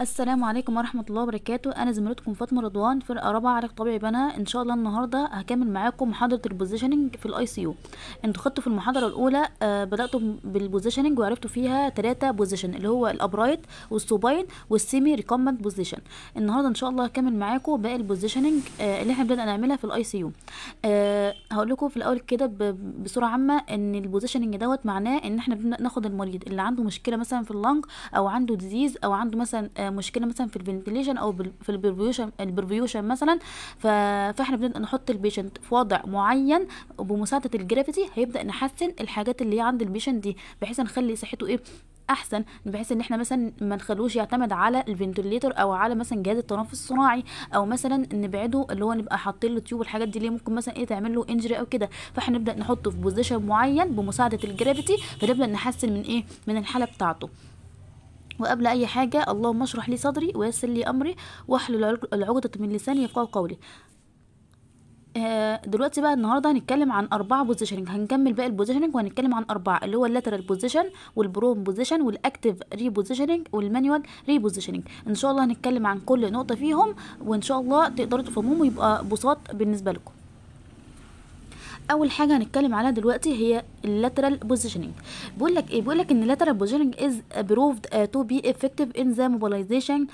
السلام عليكم ورحمه الله وبركاته انا زميلتكم فاطمه رضوان فرقه رابعه علاج طبيعي بنا ان شاء الله النهارده هكمل معاكم محاضره البوزيشننج في الاي سي يو انتوا خدتوا في المحاضره الاولى آه بداتوا بالبوزيشننج وعرفتوا فيها ثلاثه بوزيشن اللي هو الابرايت والسوباين والسيمي ريكومبنت بوزيشن النهارده ان شاء الله هكمل معاكم باقي البوزيشننج آه اللي احنا بدانا نعملها في الاي آه، سي يو هقول لكم في الاول كده بصوره عامه ان البوزيشننج دوت معناه ان احنا بناخد المريض اللي عنده مشكله مثلا في اللنج او عنده ديزيز او عنده مثلا آه، مشكله مثلا في الفنتليشن او في البرفيوشن مثلا فاحنا بنبدا نحط البيشنت في وضع معين بمساعده الجرافيتي هيبدا نحسن الحاجات اللي هي عند البيشنت دي بحيث نخلي صحته ايه احسن بحيث ان احنا مثلا ما نخلوش يعتمد على الفنتليتر او على مثلا جهاز التنفس الصناعي او مثلا نبعده اللي هو نبقى حاطين له تيوب الحاجات دي اللي ممكن مثلا ايه تعمل له انجري او كده فاحنا نبدا نحطه في بوزيشن معين بمساعده الجرافيتي فنبدا نحسن من ايه من الحاله بتاعته وقبل أي حاجة اللهم اشرح لي صدري ويسر لي أمري واحلل العقدة من لساني يفقهوا قولي آه، دلوقتي بقى النهارده هنتكلم عن اربعه بوزيشننج هنكمل باقي البوزيشننج وهنتكلم عن اربعه اللي هو اللاترال بوزيشن والبروم بوزيشن والاكتف ري بوزيشننج والمانيوال ري بوزيشننج ان شاء الله هنتكلم عن كل نقطه فيهم وان شاء الله تقدروا تفهموهم ويبقى بساط بالنسبه لكم اول حاجه هنتكلم عليها دلوقتي هي اللاترال بوزيشننج بيقول لك ايه بيقول لك ان اللاترال بوزيشننج از بروفد تو بي افكتيف ان ذا موبيلايزيشن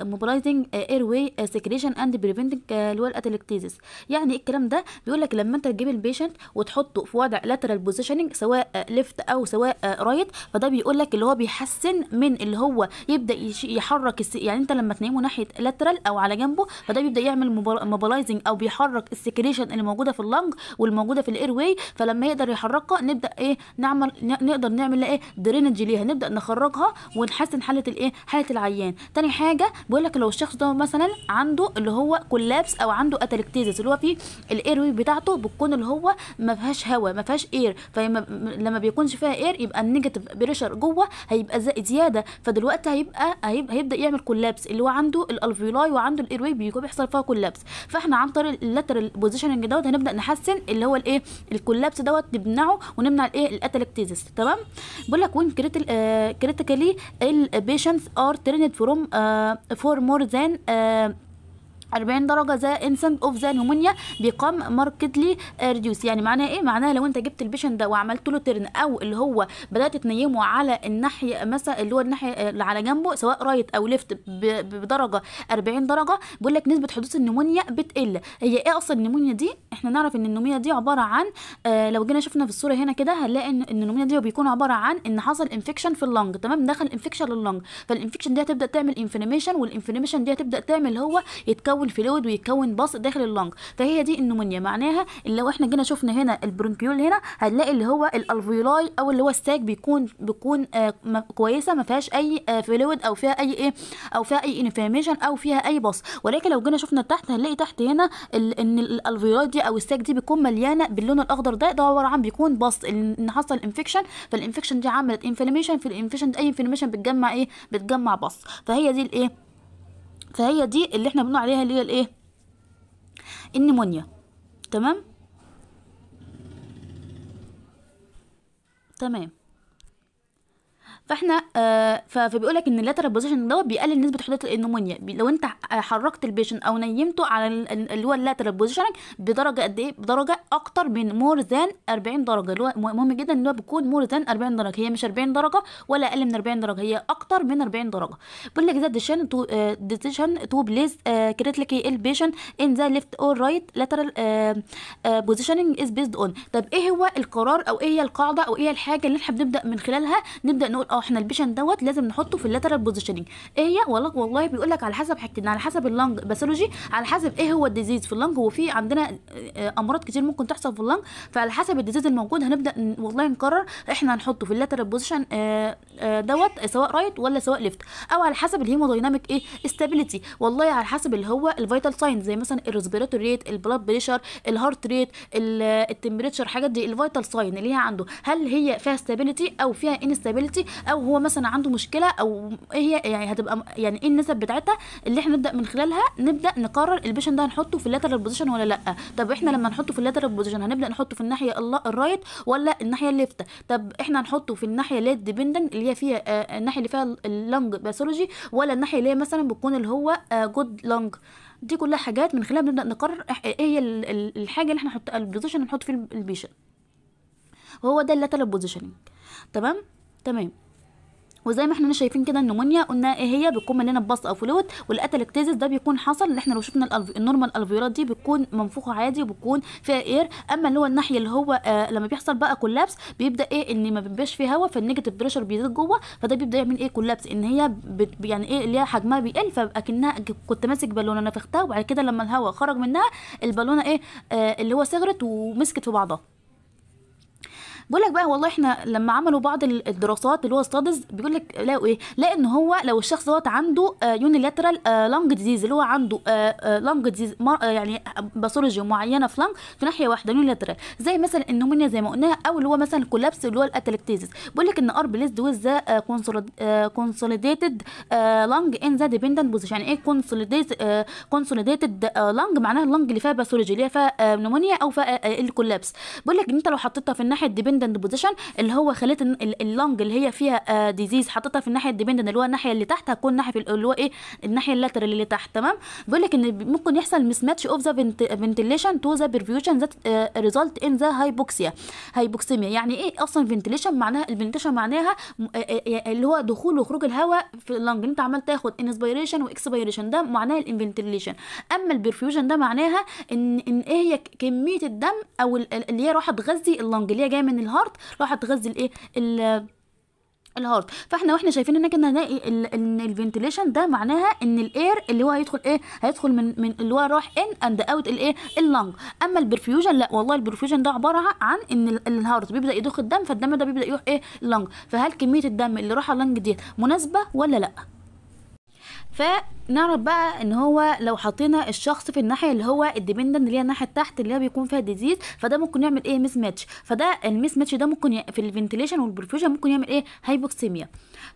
موبيلايزنج اير واي سيكريشن اند بريفنتنج الوال اتلكتيزيس يعني ايه الكلام ده بيقول لك لما انت تجيب البيشنت وتحطه في وضع لاترال بوزيشننج سواء ليفت uh, او سواء رايت uh, فده بيقول لك اللي هو بيحسن من اللي هو يبدا يحرك يعني انت لما تنيمه ناحيه لاترال او على جنبه فده بيبدا يعمل موبيلايزنج او بيحرك السكريشن اللي موجوده في اللنج والموجوده في الاير واي فلما يقدر يحركها نبدا ايه نعمل نقدر نعمل ايه درينج ليها نبدا نخرجها ونحسن حاله الايه حاله العيان تاني حاجه بيقول لك لو الشخص ده مثلا عنده اللي هو كولابس او عنده اتلكتيزس اللي هو في الاير واي بتاعته بتكون اللي هو ما فيهاش هواء ما فيهاش اير فلما بيكونش فيها اير يبقى النيجاتيف بريشر جوه هيبقى زياده فدلوقتي هيبقى هيبدا يعمل كولابس اللي هو عنده الالفيولاي وعنده الاير واي بيكون بيحصل فيها كولابس فاحنا عن طريق اللاترال بوزيشننج دوت هنبدا نحسن اللي هو الايه الكولابس دوت نمنعه ونمنع الايه الاتلكتيزس تمام بيقول لك وين كريتيكالي البيشنتس ار تريند فروم فور مور ذان 40 درجه ذا انسنت اوف ذا نيومونيا بيقام ماركتلي ريديوس يعني معناها ايه معناها لو انت جبت البيشن ده وعملت له ترن او اللي هو بدات تنيمه على الناحيه مثلا اللي هو الناحيه اللي على جنبه سواء رايت او ليفت بدرجه 40 درجه بيقول لك نسبه حدوث النيومونيا بتقل هي ايه اصلا النيومونيا دي احنا نعرف ان النيومونيا دي عباره عن آه لو جينا شفنا في الصوره هنا كده هنلاقي ان النيومونيا دي بيكون عباره عن ان حصل انفكشن في اللنج تمام دخل انفكشن لللنج فالانفكشن دي هتبدا تعمل انفلاميشن والانفلاميشن دي هتبدا تعمل هو يتكون يتكون فلويد ويتكون باص داخل اللنج فهي دي النمونيا معناها اللي لو احنا جينا شفنا هنا البرونكيول هنا هنلاقي اللي هو الالفيولاي او اللي هو الساك بيكون بيكون آه كويسه ما فيهاش اي آه فلويد او فيها اي ايه او فيها اي انفلاميشن او فيها اي باص ولكن لو جينا شفنا تحت هنلاقي تحت هنا ان الالفيولاي دي او الساك دي بتكون مليانه باللون الاخضر ده ده عباره عن بيكون باص ان حصل انفكشن فالانفكشن دي عملت انفلاميشن في الانفكشن اي انفلاميشن بتجمع ايه بتجمع باص فهي دي الايه فهي دي اللي احنا بنقول عليها اللي هي الايه النمونيا تمام تمام فاحنا آه فبيقول لك ان اللاترال بوزيشن دوت بيقلل نسبه حدوث النمونيا لو انت حركت البيشن او نيمته على اللي هو اللاترال بوزيشن بدرجه قد ايه بدرجه اكتر من مور ذان 40 درجه اللي هو مهم جدا ان هو بيكون مور ذان 40 درجه هي مش 40 درجه ولا اقل من 40 درجه هي اكتر من 40 درجه بيقول لك ذا ديشن تو ديشن تو بليز كريتيكلي البيشن ان ذا ليفت اور رايت لاترال بوزيشننج از بيزد اون طب ايه هو القرار او ايه هي القاعده او ايه هي الحاجه اللي احنا بنبدا من خلالها نبدا نقول اه احنا البيشن دوت لازم نحطه في اللاترال بوزيشننج ايه هي والله والله بيقول لك على حسب حاجتين على حسب اللنج باثولوجي على حسب ايه هو الديزيز في اللنج وفي عندنا آه، آه، امراض كتير ممكن تحصل في اللنج فعلى حسب الديزيز الموجود هنبدا والله نقرر احنا هنحطه في اللاترال آه، بوزيشن دوت سواء رايت ولا سواء ليفت او على حسب الهيمودايناميك ايه استابيليتي والله على حسب اللي هو الفيتال ساينز زي مثلا الريسبيراتوري ريت البلاد بريشر الهارت ريت التمبريتشر الحاجات دي الفيتال ساين اللي هي عنده هل هي فيها ستابيليتي او فيها انستابيليتي او هو مثلا عنده مشكله او ايه هي يعني هتبقى يعني ايه النسب بتاعتها اللي احنا نبدا من خلالها نبدا نقرر البيشن ده هنحطه في اللاترال بوزيشن ولا لا طب احنا لما نحطه في اللاترال بوزيشن هنبدا نحطه في الناحيه الرايت ولا الناحيه الليفت طب احنا هنحطه في الناحيه اللي ديبندنج اللي هي فيها آه الناحيه اللي فيها اللنج باثولوجي ولا الناحيه اللي هي مثلا بتكون اللي هو جود آه، لنج دي كلها حاجات من خلالها بنبدا نقرر ايه هي الحاجه اللي احنا نحط البوزيشن نحط فيه البيشن وهو ده اللاترال بوزيشننج تمام تمام وزي ما احنا شايفين كده النمونيا قلنا ايه هي بتكون مليانه ببص او فلويد والاتلكتازيس ده بيكون حصل ان احنا لو شفنا النورمال الفيرات دي بتكون منفوخه عادي وبتكون فيها اير اما اللي هو الناحيه اللي هو آه لما بيحصل بقى كولابس بيبدا ايه ان ما بيبقاش فيه هواء فالنيجاتيف بريشر بيزيد جوه فده بيبدا يعمل ايه كولابس ان هي يعني ايه اللي هي حجمها بيقل فاكنها كنت ماسك بالونه نفختها وبعد كده لما الهواء خرج منها البالونه ايه آه اللي هو صغرت ومسكت في بعضها بيقول لك بقى والله احنا لما عملوا بعض الدراسات اللي هو ستادز بيقول لك لقوا ايه لقى ان هو لو الشخص دوت عنده يونيلاترال لانج ديزيز اللي هو عنده لانج آه، ديزيز آه، آه، يعني باثولوجي معينه في لانج في ناحيه واحده يونيلاترال زي مثلا النومينيا زي ما قلناها او اللي هو مثلا الكولابس اللي هو الاتلكتيزيز بيقول لك ان ار بليس ويز ذا كونسوليديتد لانج ان ذا ديبندنت بوزيشن يعني ايه كونسوليديت كونسوليديتد لانج معناها اللانج اللي فيها باثولوجي اللي هي فيها نومونيا او فيها الكولابس بيقول لك ان انت لو حطيتها في الناحيه الديبندنت الديبندنت بوزيشن اللي هو خليه اللنج اللي هي فيها ديزيز آه، حطيتها في الناحيه الديبندنت اللي هو الناحيه اللي تحت هتكون الناحيه اللي هو ايه الناحيه اللاترال اللي تحت تمام بيقول لك ان ممكن يحصل مس ماتش اوف ذا فنتيليشن تو ذا بيرفيوشن ذات ريزلت ان ذا هايبوكسيا هايبوكسيميا يعني ايه اصلا فنتيليشن معناها الفنتيليشن معناها آه، آه، اللي هو دخول وخروج الهواء في اللنج انت عمال تاخد انسبيريشن واكسبيريشن ده معناه الانفنتيليشن اما البرفيوجن ده معناها ان ان ايه هي كميه الدم او اللي هي راحت تغذي اللنج اللي هي جايه من الهارت راح تغذي الايه الهارت فاحنا واحنا شايفين هناك ان هنلاقي ان الفنتليشن ده معناها ان الاير اللي هو هيدخل ايه هيدخل من من اللي هو راح ان اند اوت الايه اللنج اما البرفيوجن لا والله البرفيوجن ده عباره عن ان الهارت بيبدا يضخ الدم فالدم ده بيبدا يروح ايه اللنج فهل كميه الدم اللي راح اللنج ديت مناسبه ولا لا فنعرف بقى ان هو لو حطينا الشخص في الناحيه اللي هو الديبندنت اللي هي الناحيه تحت اللي هي بيكون فيها ديزيز فده ممكن يعمل ايه ميس ماتش فده الميس ماتش ده ممكن ي... في الفنتيليشن والبرفيوجن ممكن يعمل ايه هايبوكسيميا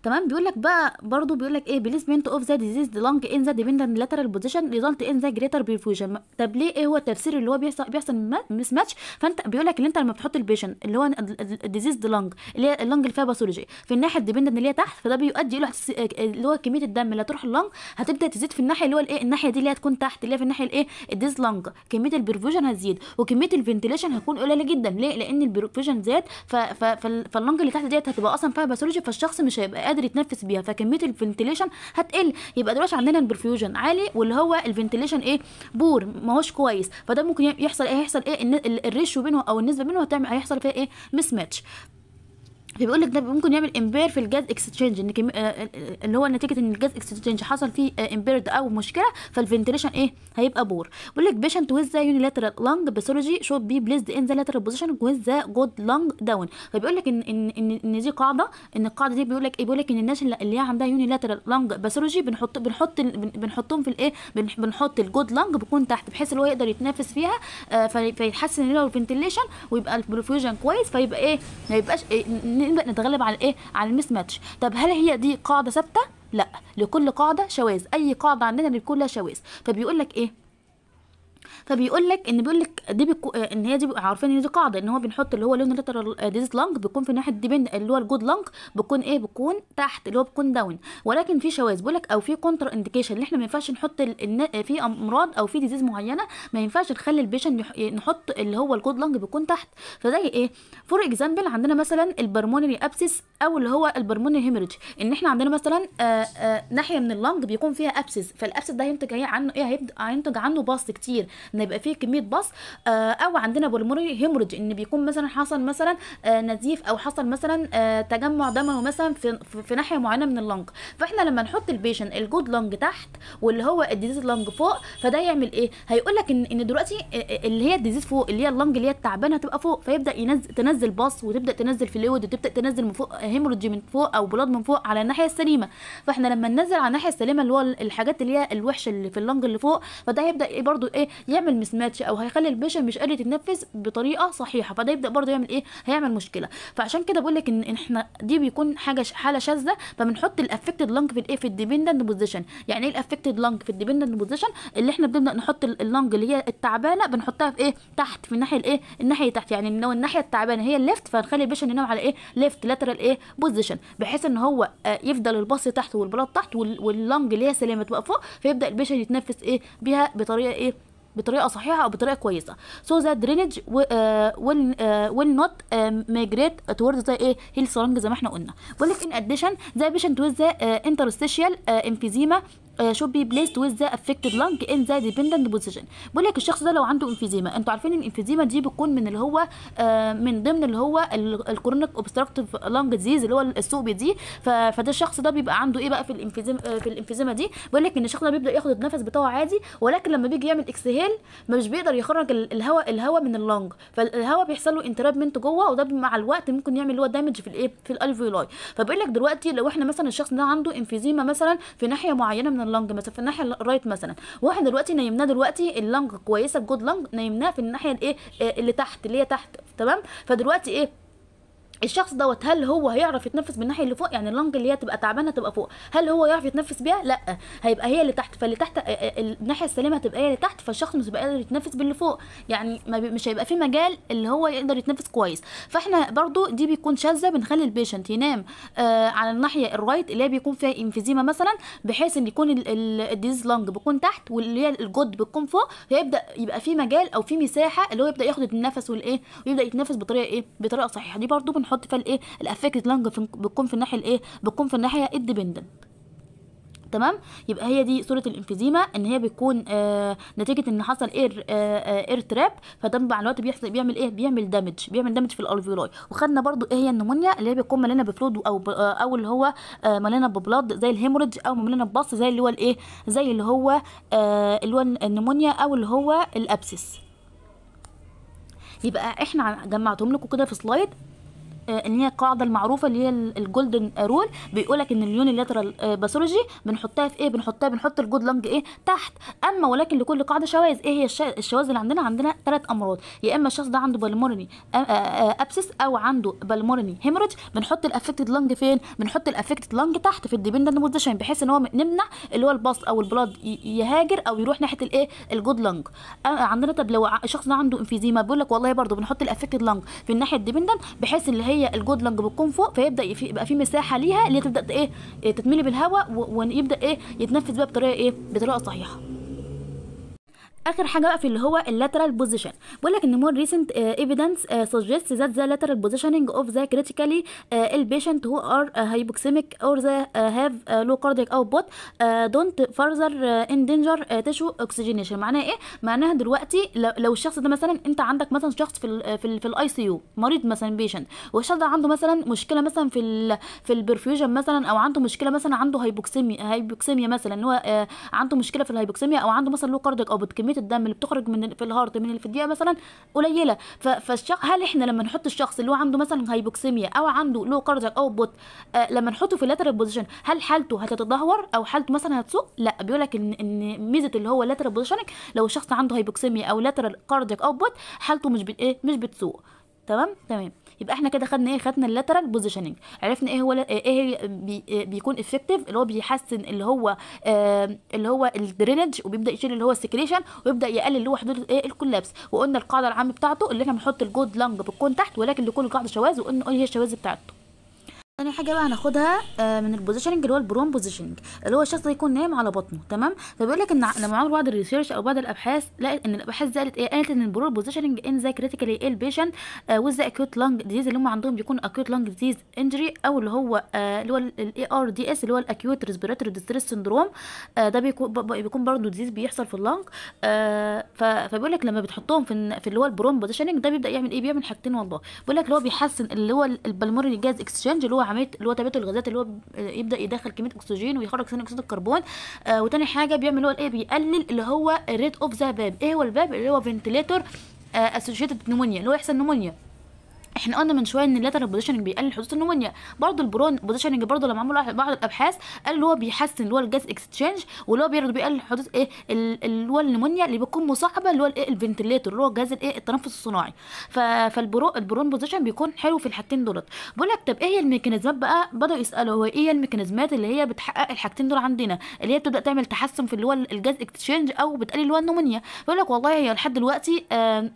تمام بيقول لك بقى برضو بيقول لك ايه بليسمنت اوف ذا ديزيز لانج ان ذا ديبندنت لاترال بوزيشن ريزلت ان ذا جريتر برفيوجن طب ليه ايه هو التفسير اللي هو بيحصل بيحصل ميس ماتش فانت بيقول لك ان انت لما بتحط البيشن اللي هو الديزيز لانج اللي هي اللانج اللي فيها باثولوجي في الناحيه الديبندنت اللي هي تحت فده بيؤدي الى آه، اللي هو كميه الدم اللي هتروح اللانج لونج هتبدا تزيد في الناحيه اللي هو الايه الناحيه دي اللي هتكون تحت اللي هي في الناحيه الايه الديز لونج كميه البرفوجن هتزيد وكميه الفنتيليشن هتكون قليله جدا ليه لان البرفوجن زاد فاللونج اللي تحت ديت هتبقى اصلا فيها باثولوجي فالشخص مش هيبقى قادر يتنفس بيها فكميه الفنتيليشن هتقل يبقى دلوقتي عندنا البرفوجن عالي واللي هو الفنتيليشن ايه بور ما هوش كويس فده ممكن يحصل ايه هيحصل ايه الريشيو بينه او النسبه بينه هتعمل هيحصل فيها ايه مس ماتش فبيقول لك ده ممكن يعمل امبير في الجاز اكستشينج ان آه، آه، آه، اللي هو نتيجه ان الجاز اكستشينج حصل فيه امبيرد او مشكله فالفنتليشن ايه هيبقى بور بيقول لك بيشنت ويز ذا يونيلاترال لانج باثولوجي شو بي بليزد ان ذا لاترال بوزيشن ويز ذا جود لانج داون فبيقول لك ان ان ان, إن دي قاعده ان القاعده دي بيقول لك ايه بيقول لك ان الناس اللي هي عندها يونيلاترال لانج باثولوجي بنحط بنحط بنحطهم في الايه بنحط الجود لانج بيكون تحت بحيث اللي هو يقدر يتنافس فيها فيتحسن له الفنتليشن ويبقى البروفيوجن كويس فيبقى ايه ما يبقاش إيه نبدا نتغلب على الايه على الميس ماتش طب هل هي دي قاعده ثابته لا لكل قاعده شواذ اي قاعده عندنا بيكون لها شواذ فبيقول لك ايه فبيقول لك ان بيقول لك دي بيكو آه، ان هي دي عارفين ان دي قاعده ان هو بنحط اللي هو لون الليترال ديز لانج بيكون في ناحيه ديبن اللي هو الجود لانج بيكون ايه بيكون تحت اللي هو بيكون داون ولكن في شواذ بيقول لك او في كونتر انديكيشن اللي احنا ما ينفعش نحط آه، في امراض او في ديزيز معينه ما ينفعش نخلي البيشن نحط اللي هو الجود لانج بيكون تحت فزي ايه فور اكزامبل عندنا مثلا البرمونري ابسس او اللي هو البرمونري هيمرج ان احنا عندنا مثلا آآ آه، آآ ناحيه من اللانج بيكون فيها ابسس فالابسس ده هينتج عنه ايه هينتج عنه باص كتير ان يبقى فيه كميه بص آه، او عندنا بولمونري هيموريدج ان بيكون مثلا حصل مثلا آه، نزيف او حصل مثلا آه، تجمع دموي مثلا في, في ناحيه معينه من اللنج فاحنا لما نحط البيشن الجود لنج تحت واللي هو الديزيز لنج فوق فده يعمل ايه هيقول لك ان ان دلوقتي اللي هي الديزيز فوق اللي هي اللنج اللي هي التعبانه هتبقى فوق فيبدا ينزل تنزل بص وتبدا تنزل فلويد وتبدا تنزل من فوق هيموريدج من فوق او بلاد من فوق على الناحيه السليمه فاحنا لما ننزل على الناحيه السليمه اللي هو الحاجات اللي هي الوحشه اللي في اللنج اللي فوق فده هيبدا ايه برده ايه يعمل هيعمل ماتش او هيخلي البيشن مش قادر يتنفس بطريقه صحيحه فده يبدا برضه يعمل ايه هيعمل مشكله فعشان كده بقول لك ان احنا دي بيكون حاجه حاله شاذه فبنحط الافكتد لانج في الايه في الديبندنت بوزيشن يعني ايه الافكتد لانج في الديبندنت بوزيشن اللي احنا بنبدا نحط اللانج اللي هي التعبانه بنحطها في ايه تحت في الناحيه الايه الناحيه تحت يعني لو الناحيه التعبانه هي الليفت فنخلي البيشن ينام على ايه ليفت لاترال ايه بوزيشن بحيث ان هو آه، يفضل الباص تحت والبلاط تحت واللانج اللي هي سليمه تبقى فوق فيبدا البيشن يتنفس ايه بيها بطريقه ايه بطريقه صحيحه او بطريقه كويسه سو ذات درينج ويل نوت ميجريت توورد the ايه هيل سرنج زي ما احنا قلنا بقول لك ان اديشن ذا بيشنت ويز انترستيشيال امفيزيما آه، should be placed with the affected lung in the dependent position بيقول لك الشخص ده لو عنده انفيزيما انتوا عارفين ان دي بتكون من اللي هو آه، من ضمن اللي هو الكرونيك اوبستراكتيف لانج ديزيز اللي هو السوبي دي فده الشخص ده بيبقى عنده ايه بقى في الانفيزيما آه، في الانفيزيما دي بيقول لك ان الشخص ده بيبدا ياخد النفس بتاعه عادي ولكن لما بيجي يعمل اكسهيل مش بيقدر يخرج الهواء الهواء من اللنج فالهواء بيحصل له انترابمنت جوه وده مع الوقت ممكن يعمل اللي هو دامج في الايه في الالفيولاي فبيقول لك دلوقتي لو احنا مثلا الشخص ده عنده انفيزيما مثلا في ناحيه معينه من اللنج مثلا في الناحيه الرايت مثلا واحنا دلوقتي نيمناه دلوقتي اللنج كويسه بجود لنج نيمناه في الناحيه الايه آه، اللي تحت اللي هي تحت تمام فدلوقتي ايه الشخص دوت هل هو هيعرف يتنفس من الناحيه اللي فوق يعني اللنج اللي هي تبقى تعبانه تبقى فوق هل هو يعرف يتنفس بيها لا هيبقى هي اللي تحت فاللي تحت آه، آه، الناحيه السليمه هتبقى هي اللي تحت فالشخص مش هيبقى قادر يتنفس باللي فوق يعني مش هيبقى في مجال اللي هو يقدر يتنفس كويس فاحنا برضو دي بيكون شاذه بنخلي البيشنت ينام آه على الناحيه الرايت اللي هي بيكون فيها انفيزيما مثلا بحيث ان يكون الديز لنج بيكون تحت واللي هي الجود بتكون فوق فيبدا يبقى في مجال او في مساحه اللي هو يبدا ياخد النفس والايه ويبدا يتنفس بطريقه ايه بطريقه صحيحه دي برضو بنحط بنحط فيها الايه الافكت لانج بتكون في الناحيه الايه بتكون في الناحيه الديبندنت تمام يبقى هي دي صوره الانفيزيما ان هي بتكون آه نتيجه ان حصل اير آه اير آه، تراب فده مع الوقت بيحصل بيعمل ايه بيعمل دامج بيعمل دامج في الالفيولاي وخدنا برضو ايه هي النمونيا اللي هي بتكون مليانه بفلود او آه او اللي هو آه مليانه ببلاد زي الهيموريدج او مليانه ببص زي اللي هو الايه زي اللي هو آه اللي هو النمونيا او اللي هو الابسس يبقى احنا جمعتهم لكم كده في سلايد آه، ان هي القاعده المعروفه اللي هي الجولدن رول بيقول لك ان لاترال آه، باثولوجي بنحطها في ايه بنحطها بنحط الجود لانج ايه تحت اما ولكن لكل قاعده شواذ ايه هي الشواذ اللي عندنا عندنا ثلاث امراض يا اما الشخص ده عنده بالمورني ابسس آه، او عنده بالمورني هيموريج بنحط الافكتد لانج فين بنحط الافكتد لانج تحت في الديبندنت بوزيشن بحيث ان هو نمنع اللي هو الباص او البلاد يهاجر او يروح ناحيه الايه الجود لانج عندنا طب لو الشخص ده عنده انفيزيما بيقول لك والله برده بنحط الافكتد لانج في الناحيه الديبندنت بحيث اللي هي هي الجودلنج بتكون فوق فيبدا يبقى في مساحه ليها اللي تبدا ايه تتملي بالهواء ويبدا ايه يتنفذ بقى بطريقه ايه بطريقه صحيحه اخر حاجه بقى في اللي هو اللاترال بوزيشن بيقول لك ان مور ريسنت ايفيدنس سجست ذات ذا لاترال بوزيشننج اوف ذا كريتيكالي البيشنت هو ار هايبوكسيميك اور ذا هاف لو كاردياك بوت دونت فارذر اندنجر تشو اوكسجينيشن معناها ايه معناها دلوقتي لو الشخص ده مثلا انت عندك مثلا شخص في الـ آه، في, الـ في الاي سي يو مريض مثلا بيشنت والشخص ده عنده مثلا مشكله مثلا في الـ في البرفيوجن مثلا او عنده مشكله مثلا عنده هايبوكسيميا هايبوكسيميا مثلا ان هو آه، عنده مشكله في الهايبوكسيميا او عنده مثلا لو كاردياك بوت كميه الدم اللي بتخرج من في الهارت من اللي في الدقيقه مثلا قليله فالشخص هل احنا لما نحط الشخص اللي هو عنده مثلا هايبوكسيميا او عنده لو كارديك او بوت آه لما نحطه في لاترال بوزيشن هل حالته هتتدهور او حالته مثلا هتسوء لا بيقول لك ان ان ميزه اللي هو لاترال بوزيشن لو الشخص عنده هايبوكسيميا او لاترال كارديك او بوت حالته مش بت ايه مش بتسوء تمام تمام يبقى احنا كده خدنا ايه خدنا اللاترال بوزيشننج عرفنا ايه هو ايه بي إيه بيكون افكتيف اللي هو بيحسن اللي هو آه اللي هو الدرينج وبيبدا يشيل اللي هو السكريشن ويبدا يقلل اللي هو حدود ايه الكولابس وقلنا القاعده العامه بتاعته اللي احنا بنحط الجود لانج بالكون تحت ولكن لكل قاعده شواذ وقلنا ايه هي الشواذ بتاعته تاني حاجه بقى هناخدها آه، من البوزيشننج اللي هو البرون بوزيشننج اللي هو الشخص يكون نايم على بطنه تمام فبيقول لك ان لما عملوا بعض الريسيرش او بعض الابحاث لقت ان الابحاث قالت ايه قالت ان البرون بوزيشننج ان ذا كريتيكالي ايل بيشنت وذ ذا اكيوت لانج ديزيز اللي هم عندهم بيكون اكيوت لانج ديزيز انجري او اللي هو آه، اللي هو الاي ار دي اس اللي هو الاكيوت ريسبيراتوري ديستريس سندروم ده بيكون بيكون برضه ديزيز بيحصل في اللانج آه، فبيقول لك لما بتحطهم في في اللي هو البرون بوزيشننج ده بيبدا يعمل ايه بيعمل حاجتين والله بيقول لك اللي هو بيحسن اللي هو البلموري جاز اكسشينج اللي هو عمليه اللي هو تبادل الغازات اللي هو يبدا يدخل كميه اكسجين ويخرج ثاني اكسيد الكربون آه وتاني حاجه بيعمل اللي هو الايه بيقلل اللي هو الريت اوف ذا باب ايه هو الباب اللي هو فنتليتور اسوشيتد نمونيا اللي هو يحصل نمونيا احنا قلنا من شويه ان اللاتر بوزيشننج بيقلل حدوث النمونيا برضه البرون بوزيشننج برضه لما عملوا بعض الابحاث قال اللي هو بيحسن اللي هو الجاز اكستشينج واللي هو برضه بيقلل حدوث ايه اللي هو النمونيا اللي بتكون مصاحبه اللي هو الايه الفنتليتور اللي هو جهاز الايه التنفس الصناعي فالبرون البرون بوزيشن بيكون حلو في الحاجتين دولت بقول لك طب ايه هي الميكانيزمات بقى بداوا يسالوا هو ايه الميكانيزمات اللي هي بتحقق الحاجتين دول عندنا اللي هي بتبدا تعمل تحسن في اللي هو الجاز اكستشينج او بتقلل اللي هو النمونيا بقول لك والله هي لحد دلوقتي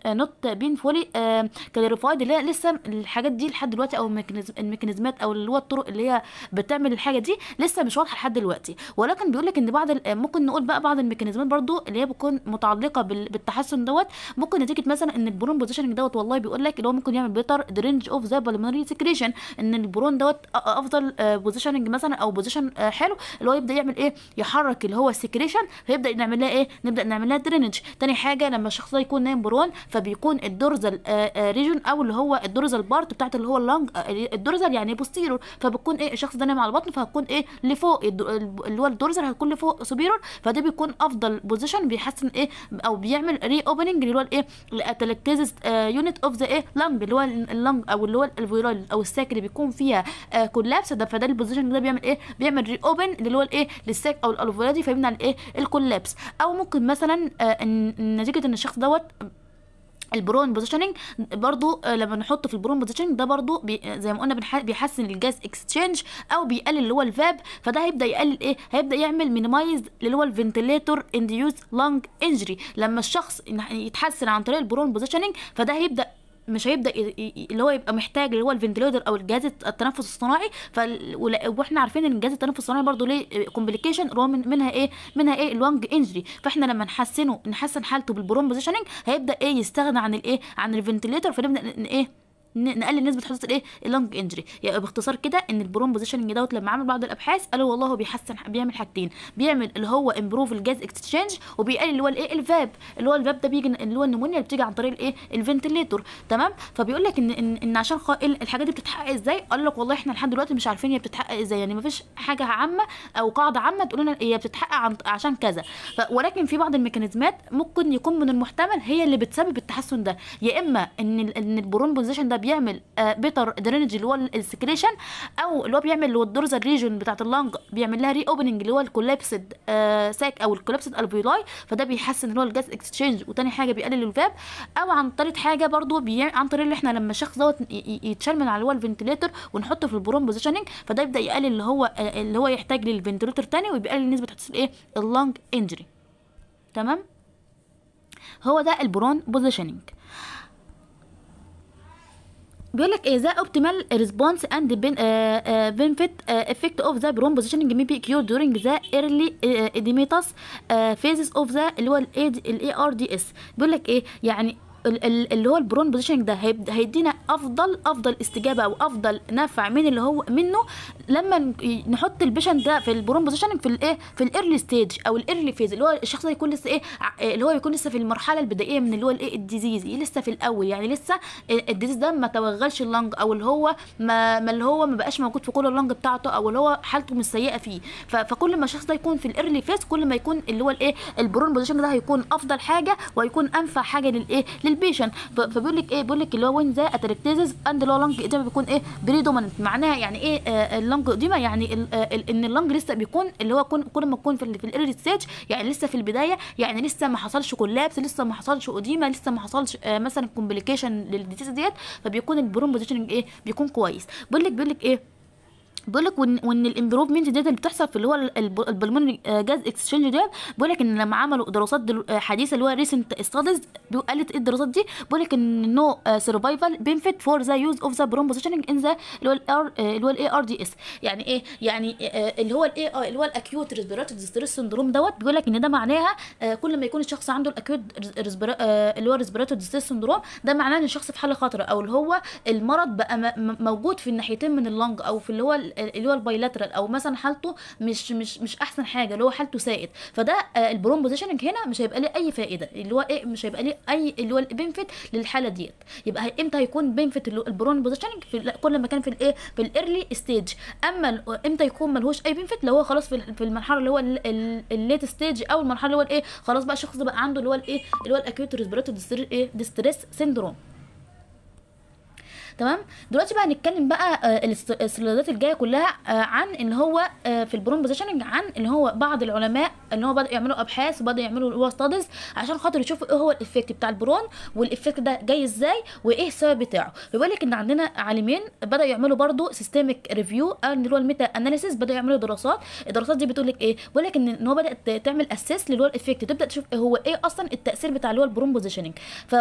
نوت بين فولي كلاريفايد اللي لسه لسه الحاجات دي لحد دلوقتي او الميكانيزمات او اللي هو الطرق اللي هي بتعمل الحاجه دي لسه مش واضحه لحد دلوقتي ولكن بيقول لك ان بعض ممكن نقول بقى بعض الميكانيزمات برضو اللي هي بتكون متعلقه بالتحسن دوت ممكن نتيجه مثلا ان البرون بوزيشننج دوت والله بيقول لك اللي هو ممكن يعمل بيتر درينج اوف ذا بالمونري سكريشن ان البرون دوت افضل بوزيشننج آه، مثلا او بوزيشن آه، حلو اللي هو يبدا يعمل ايه يحرك اللي هو السكريشن فيبدا نعمل لها ايه نبدا نعمل لها درينج تاني حاجه لما الشخص ده يكون نايم برون فبيكون الدورزال آه، ريجون او اللي هو الدور الدورزال بارت بتاعت اللي هو اللنج آه، الدورزال يعني بوستيرور فبتكون ايه الشخص ده نايم على البطن فهتكون ايه لفوق اللي هو الدورزال هتكون لفوق سوبيرور فده بيكون افضل بوزيشن بيحسن ايه او بيعمل ري اوبننج اللي هو الايه الاتلكتيزس يونت اوف ذا ايه لونج اللي هو اللنج او اللي هو الفيرال او الساك اللي بيكون فيها آه كولابس ده فده البوزيشن ده بيعمل ايه بيعمل ري اوبن اللي هو الايه للساك او دي فيمنع الايه الكولابس او ممكن مثلا آه نتيجه ان الشخص دوت البرون بوزيشننج برضو آه، لما نحطه في البرون بوزيشننج ده برضو بي آه، زي ما قلنا بيحسن الجاز اكستشينج او بيقلل اللي هو الفاب فده هيبدا يقلل ايه هيبدا يعمل مينيمايز اللي هو الفنتليتور انديوس لانج انجري لما الشخص يتحسن عن طريق البرون بوزيشننج فده هيبدا مش هيبدا اللي هو يبقى محتاج اللي هو الفنتليتر او الجهاز التنفس الصناعي ف واحنا عارفين ان جهاز التنفس الصناعي برضه ليه كومبليكيشن منها ايه منها ايه اللونج انجري فاحنا لما نحسنه نحسن حالته بالبروم بوزيشننج هيبدا ايه يستغنى عن الايه عن الفنتليتر فنبدا ايه نقلل نسبه حدوث الايه اللنج انجري يعني باختصار كده ان البرون بوزيشننج دوت لما عمل بعض الابحاث قالوا والله هو بيحسن بيعمل حاجتين بيعمل اللي هو امبروف الجاز اكستشينج وبيقلل اللي هو الايه الفاب اللي هو الفاب ده بيجي اللي هو النمونيا اللي بتيجي عن طريق الايه الفنتليتور تمام فبيقول لك ان ان, إن عشان الحاجات دي بتتحقق ازاي قال لك والله احنا لحد دلوقتي مش عارفين هي بتتحقق ازاي يعني ما فيش حاجه عامه او قاعده عامه تقول لنا هي بتتحقق عن عشان كذا ولكن في بعض الميكانيزمات ممكن يكون من المحتمل هي اللي بتسبب التحسن ده يا اما ان ان البرون بوزيشن ده بيعمل آه، بيتر درينج اللي هو السكريشن او اللي هو بيعمل اللي هو الدورز ريجون بتاعت اللنج بيعمل لها ري اوبننج اللي هو الكولابسد آه، ساك او الكولابسد الفيولاي فده بيحسن اللي هو الجاز اكسشينج وتاني حاجه بيقلل الفاب او عن طريق حاجه برده بي... عن طريق اللي احنا لما الشخص دوت يتشال من على اللي هو الفنتليتر ونحطه في البروم بوزيشننج فده يبدا يقلل اللي هو آه، اللي هو يحتاج للفنتليتر تاني وبيقلل نسبه حدوث الايه اللنج انجري تمام هو ده البرون بوزيشننج بيقول لك ايه ذا اوبتيمال ريسبونس اند بنفيت افكت اوف ذا برون بوزيشننج مي بي كيو دورينج ذا ايرلي ايديميتاس فيزز اوف ذا اللي هو الاي ار دي اس بيقول لك ايه يعني اللي هو البرون بوزيشننج ده هيدينا افضل افضل استجابه او افضل نفع من اللي هو منه لما نحط البيشن ده في البرون بوزيشننج في الايه في الايرلي ستيج او الايرلي فيز اللي هو الشخص ده يكون لسه ايه اللي هو يكون لسه في المرحله البدائيه من اللي هو الايه الديزيز لسه في الاول يعني لسه الديزيز ده ما توغلش اللنج او اللي هو ما, ما اللي هو ما بقاش موجود في كل اللنج بتاعته او اللي هو حالته مش سيئه فيه فكل ما الشخص ده يكون في الايرلي فيز كل ما يكون اللي هو الايه البرون بوزيشننج ده هيكون افضل حاجه وهيكون انفع حاجه للايه لل البيشنت فبيقول لك ايه بيقول لك اللي هو وين ذا اتركتيزز اند لو لانج ايديما بيكون ايه بريدوميننت معناها يعني ايه آه, آه، اللانج يعني آه، ان اللانج لسه بيكون اللي هو كل ما تكون في, في الايرلي ستيج يعني لسه في البدايه يعني لسه ما حصلش كولابس لسه ما حصلش اوديما لسه ما حصلش آه مثلا كومبليكيشن للديزيز ديت فبيكون البروم بوزيشننج ايه بيكون كويس بيقول لك بيقول لك ايه بيقول لك وان, وإن الامبروفمنت ديت اللي بتحصل في اللي هو البلمون آه، جاز اكسشينج ديت بيقول لك ان لما عملوا دراسات آه، حديثه اللي هو ريسنت ستاديز قالت ايه الدراسات دي بيقول لك ان نو سرفايفل بينفيت فور ذا يوز اوف ذا بروم بوزيشننج ان ذا اللي هو الار آه، اللي هو الاي ار دي اس يعني ايه يعني اللي هو الاي اللي هو الاكيوت ريسبيراتوري ديستريس سندروم دوت بيقول لك ان ده معناها كل ما يكون الشخص عنده الاكيوت اللي هو ريسبيراتوري ديستريس سندروم ده معناه ان الشخص في حاله خطره او اللي هو المرض بقى موجود في الناحيتين من اللنج او في اللي هو اللي هو البايلاترال او مثلا حالته مش مش مش احسن حاجه اللي هو حالته سائد فده آه، البرون بوزيشننج هنا مش هيبقى ليه اي فائده اللي هو ايه مش هيبقى ليه اي اللي هو البنفيت للحاله ديت يبقى امتى هيكون بنفيت البرون بوزيشننج في كل ما كان في الايه في الايرلي ستيج اما امتى يكون ملهوش اي بنفيت لو هو خلاص في المرحله اللي هو الليت ستيج او المرحله اللي هو الايه خلاص بقى الشخص بقى عنده اللي هو الايه اللي هو الاكيوت ايه ديستريس سيندروم تمام دلوقتي بقى هنتكلم بقى آه، السلايدات الجايه كلها آه، عن ان هو آه، في البرون بوزيشننج عن ان هو بعض العلماء ان هو بداوا يعملوا ابحاث وبداوا يعملوا هو ستاديز عشان خاطر يشوفوا ايه هو الايفكت بتاع البرون والايفكت ده جاي ازاي وايه السبب بتاعه بيقول لك ان عندنا عالمين بداوا يعملوا برضو سيستميك ريفيو اللي هو الميتا اناليسيس بداوا يعملوا دراسات الدراسات دي بتقول لك ايه بيقول لك ان هو بدات تعمل اسيس للو الايفكت تبدا تشوف إيه هو ايه اصلا التاثير بتاع اللي هو البرون بوزيشننج ف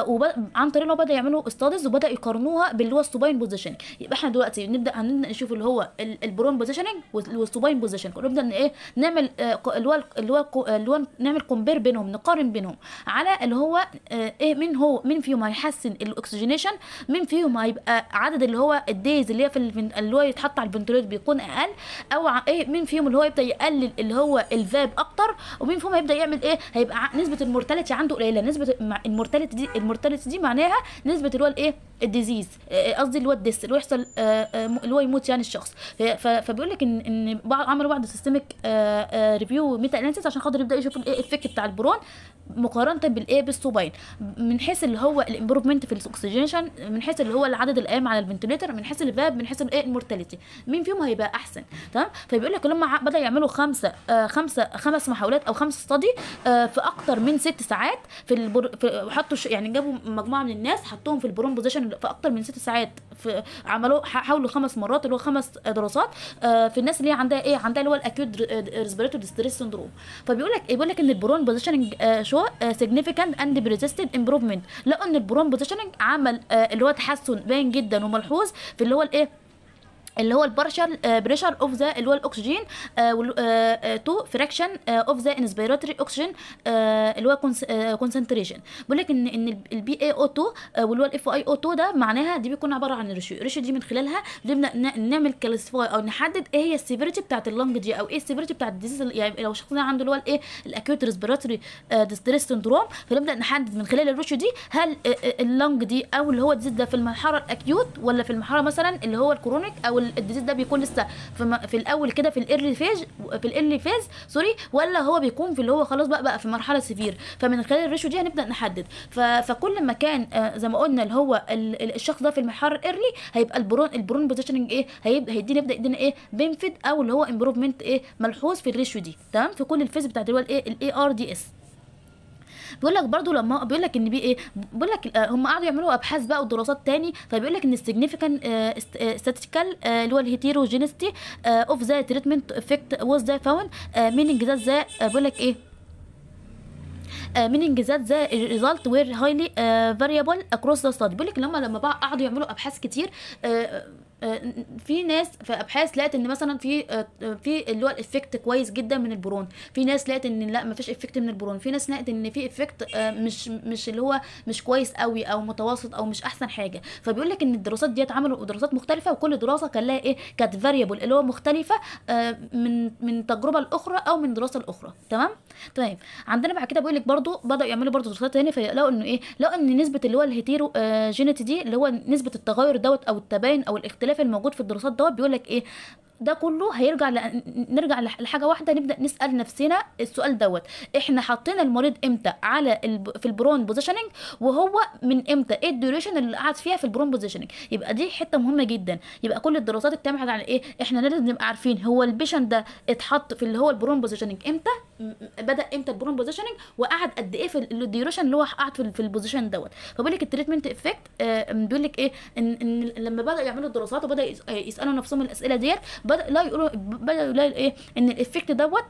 عن طريق ان هو بدا يعملوا ستاديز وبدا يقارنوها باللي هو والستوباين بوزيشننج يبقى احنا دلوقتي نبدا نشوف اللي هو البرون بوزيشننج والستوباين بوزيشننج ونبدا ايه نعمل آه، اللي هو اللي هو نعمل كومبير بينهم نقارن بينهم على اللي هو آه، ايه مين هو مين فيهم هيحسن الاكسجينيشن مين فيهم هيبقى عدد اللي هو الدايز اللي هي في اللي هو يتحط على الفنتوليت بيكون اقل او ايه مين فيهم اللي هو يبدا يقلل اللي هو الفاب اكتر ومين فيهم هيبدا يعمل ايه هيبقى نسبه المورتاليتي عنده قليله نسبه المورتاليتي دي المورتاليتي دي معناها نسبه اللي هو الايه الديزيز قصدي اللي هو الدس اللي هو يحصل آه، آه، اللي هو يموت يعني الشخص فبيقول لك ان ان عملوا بعض سيستمك ريفيو ميتا اناليسيس عشان خاطر يبدا يشوف الايفكت بتاع البرون مقارنه بالايه بالسوباين من حيث اللي هو الامبروفمنت في الاكسجينشن من حيث اللي هو العدد الايام على الفنتليتر من حيث الباب من حيث الايه المورتاليتي مين فيهم هيبقى احسن تمام فبيقول لك لما بدا يعملوا خمسه آه، خمسه خمس محاولات او خمس ستادي في اكتر من ست ساعات في, البر... في حطوا يعني جابوا مجموعه من الناس حطوهم في البرون بوزيشن في اكتر من ست ساعات ساعات في عملوا حاولوا خمس مرات اللي هو خمس دراسات آه، في الناس اللي هي عندها ايه عندها اللي هو الاكيوت ريسبيريتوري ديستريس سندروم فبيقول لك بيقول لك ان البرون بوزيشننج آه، شو سيجنيفيكانت اند بريزيستد امبروفمنت لقوا ان البرون بوزيشننج عمل آه، اللي هو تحسن باين جدا وملحوظ في اللي هو الايه اللي هو البرشر بريشر اوف ذا اللي هو الاكسجين تو فراكشن اوف ذا انسبيراتوري اكسجين اللي هو كونسنتريشن آه، بيقول لك ان ان البي اي او 2 واللي هو الاف اي او 2 ده معناها دي بيكون عباره عن الريشيو الريشيو دي من خلالها نبدا نعمل كلاسيفاي او نحدد ايه هي السيفيريتي بتاعت اللنج دي او ايه السيفيريتي بتاعت الديزيز يعني لو شخص عنده اللي هو الايه الاكيوت ريسبيراتوري ديستريس سندروم فنبدا نحدد من خلال الريشيو دي هل آه، آه، اللنج دي او اللي هو الديزيز ده في المرحله الاكيوت ولا في المرحله مثلا اللي هو الكرونيك او الديزيز ده بيكون لسه في, في الاول كده في الايرلي فيز في الايرلي فيز سوري ولا هو بيكون في اللي هو خلاص بقى بقى في مرحله سيفير فمن خلال الريشو دي هنبدا نحدد فكل ما كان آه، زي ما قلنا اللي هو الشخص ده في المحار الايرلي هيبقى البرون البرون بوزيشننج ايه هيدينا يبدا يدينا ايه بينفيد او اللي هو امبروفمنت ايه ملحوظ في الريشو دي تمام في كل الفيز بتاعت اللي هو الايه الاي ار دي اس بيقول لك برضو لما بيقول لك ان بي ايه بيقول لك آه، هم قعدوا يعملوا ابحاث بقى ودراسات تاني فبيقول لك ان السيجنيفيكان آه، ستاتيكال آه، اللي هو الهيتيروجينستي اوف ذا تريتمنت افكت واز ذا فاون مينينج ذات ذا بيقول لك ايه من انجازات ذا ريزلت وير هايلي فاريبل اكروس ذا ستادي بيقول لك لما لما بقى قعدوا يعملوا ابحاث كتير uh, آه، في ناس في ابحاث لقت ان مثلا في آه، في اللي هو الافكت كويس جدا من البرون في ناس لقت ان لا مفيش افكت من البرون في ناس لقت ان في افكت آه، مش مش اللي هو مش كويس قوي او متوسط او مش احسن حاجه فبيقول لك ان الدراسات دي اتعملوا دراسات مختلفه وكل دراسه كان لها ايه كانت فاريبل اللي هو مختلفه من من تجربه الاخرى او من دراسه الاخرى تمام تمام طيب، عندنا بعد كده بيقول لك برده بداوا يعملوا برده دراسات ثانيه فلقوا انه ايه لقوا ان نسبه اللي هو الهيتيرو جينيتي دي اللي هو نسبه التغير دوت او التباين او الاختلاف الخلاف الموجود في الدراسات دوت بيقول لك ايه ده كله هيرجع ل... نرجع لحاجه واحده نبدا نسال نفسنا السؤال دوت احنا حطينا المريض امتى على ال... في البرون بوزيشننج وهو من امتى ايه الديوريشن اللي قعد فيها في البرون بوزيشننج يبقى دي حته مهمه جدا يبقى كل الدراسات اتعملت على ايه احنا لازم نبقى عارفين هو البيشن ده اتحط في اللي هو البرون بوزيشننج امتى بدا امتى البرون بوزيشننج وقعد قد ايه في الديوريشن اللي هو قعد في البوزيشن دوت فبيقول لك التريتمنت افكت آه، بيقول لك ايه ان, إن لما بداوا يعملوا الدراسات وبدا يسالوا نفسهم الاسئله ديت بدأ لا يقولوا بدأوا يلاقوا ايه ان الافكت دوت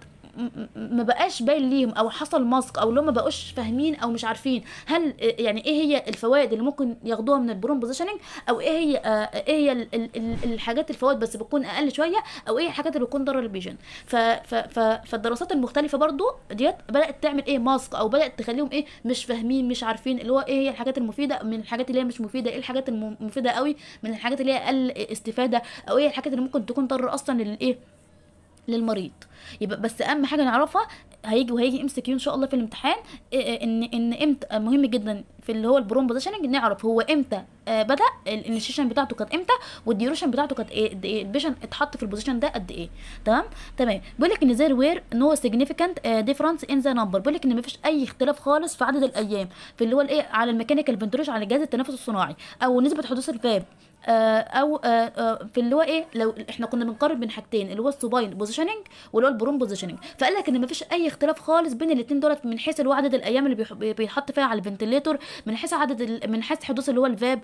ما بقاش باين ليهم او حصل مسق او لهم ما بقوش فاهمين او مش عارفين هل آه، يعني ايه هي الفوائد اللي ممكن ياخدوها من البروم بوزيشننج او ايه هي آه، ايه هي الحاجات الفوائد بس بتكون اقل شويه او ايه الحاجات اللي بتكون ضرر البيجن فالدراسات المختلفه برضو ديت بدات تعمل ايه ماسك او بدات تخليهم ايه مش فاهمين مش عارفين اللي هو ايه هي الحاجات المفيده من الحاجات اللي هي مش مفيده ايه الحاجات المفيده قوي من الحاجات اللي هي اقل استفاده او ايه الحاجات اللي ممكن تكون ضرر اصلا للايه للمريض يبقى بس اهم حاجه نعرفها هيجي وهيجي ام سي كيو ان شاء الله في الامتحان ان ان امتى مهم جدا في اللي هو البروم بوزيشننج نعرف هو امتى آه، بدا الانيشيشن بتاعته كانت امتى والديوريشن بتاعته كانت قد ايه البيشن اتحط في البوزيشن ده قد ايه تمام تمام بيقول لك ان زير وير نو سيجنيفيكانت ديفرنس ان ذا نمبر بيقول لك ان مفيش اي اختلاف خالص في عدد الايام في اللي هو الايه على الميكانيكال فنتريشن على الجهاز التنفس الصناعي او نسبه حدوث الفاب آه، او آه، آه، في اللي هو ايه لو احنا كنا بنقارن بين حاجتين اللي هو السوباين بوزيشننج واللي هو البرون بوزيشننج فقال لك ان مفيش اي اختلاف خالص بين الاثنين دولت من حيث اللي هو عدد الايام اللي بيحط فيها على الفنتليتور من حيث عدد من حيث حدوث اللي هو الفاب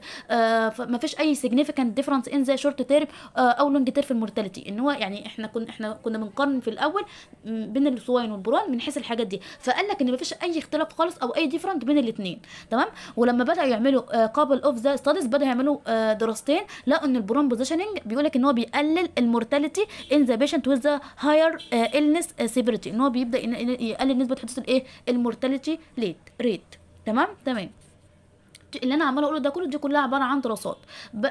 مفيش اي سيجنيفيكانت ديفرنس ان ذا شورت تيرم او لونج تيرم في المورتاليتي ان هو يعني احنا كنا احنا كنا بنقارن في الاول بين السوباين والبرون من حيث الحاجات دي فقال لك ان مفيش اي اختلاف خالص او اي ديفرنت بين الاثنين تمام ولما بداوا يعملوا قابل اوف ذا ستاديز بداوا يعملوا دراستين دراستين لقوا ان البرون بوزيشننج بيقول لك ان هو بيقلل المورتاليتي ان ذا بيشنت ويز ذا هاير النس سيفيريتي ان هو بيبدا يقلل نسبه حدوث الايه المورتاليتي ليت ريت تمام تمام اللي انا عماله اقوله ده كله دي كلها عباره عن دراسات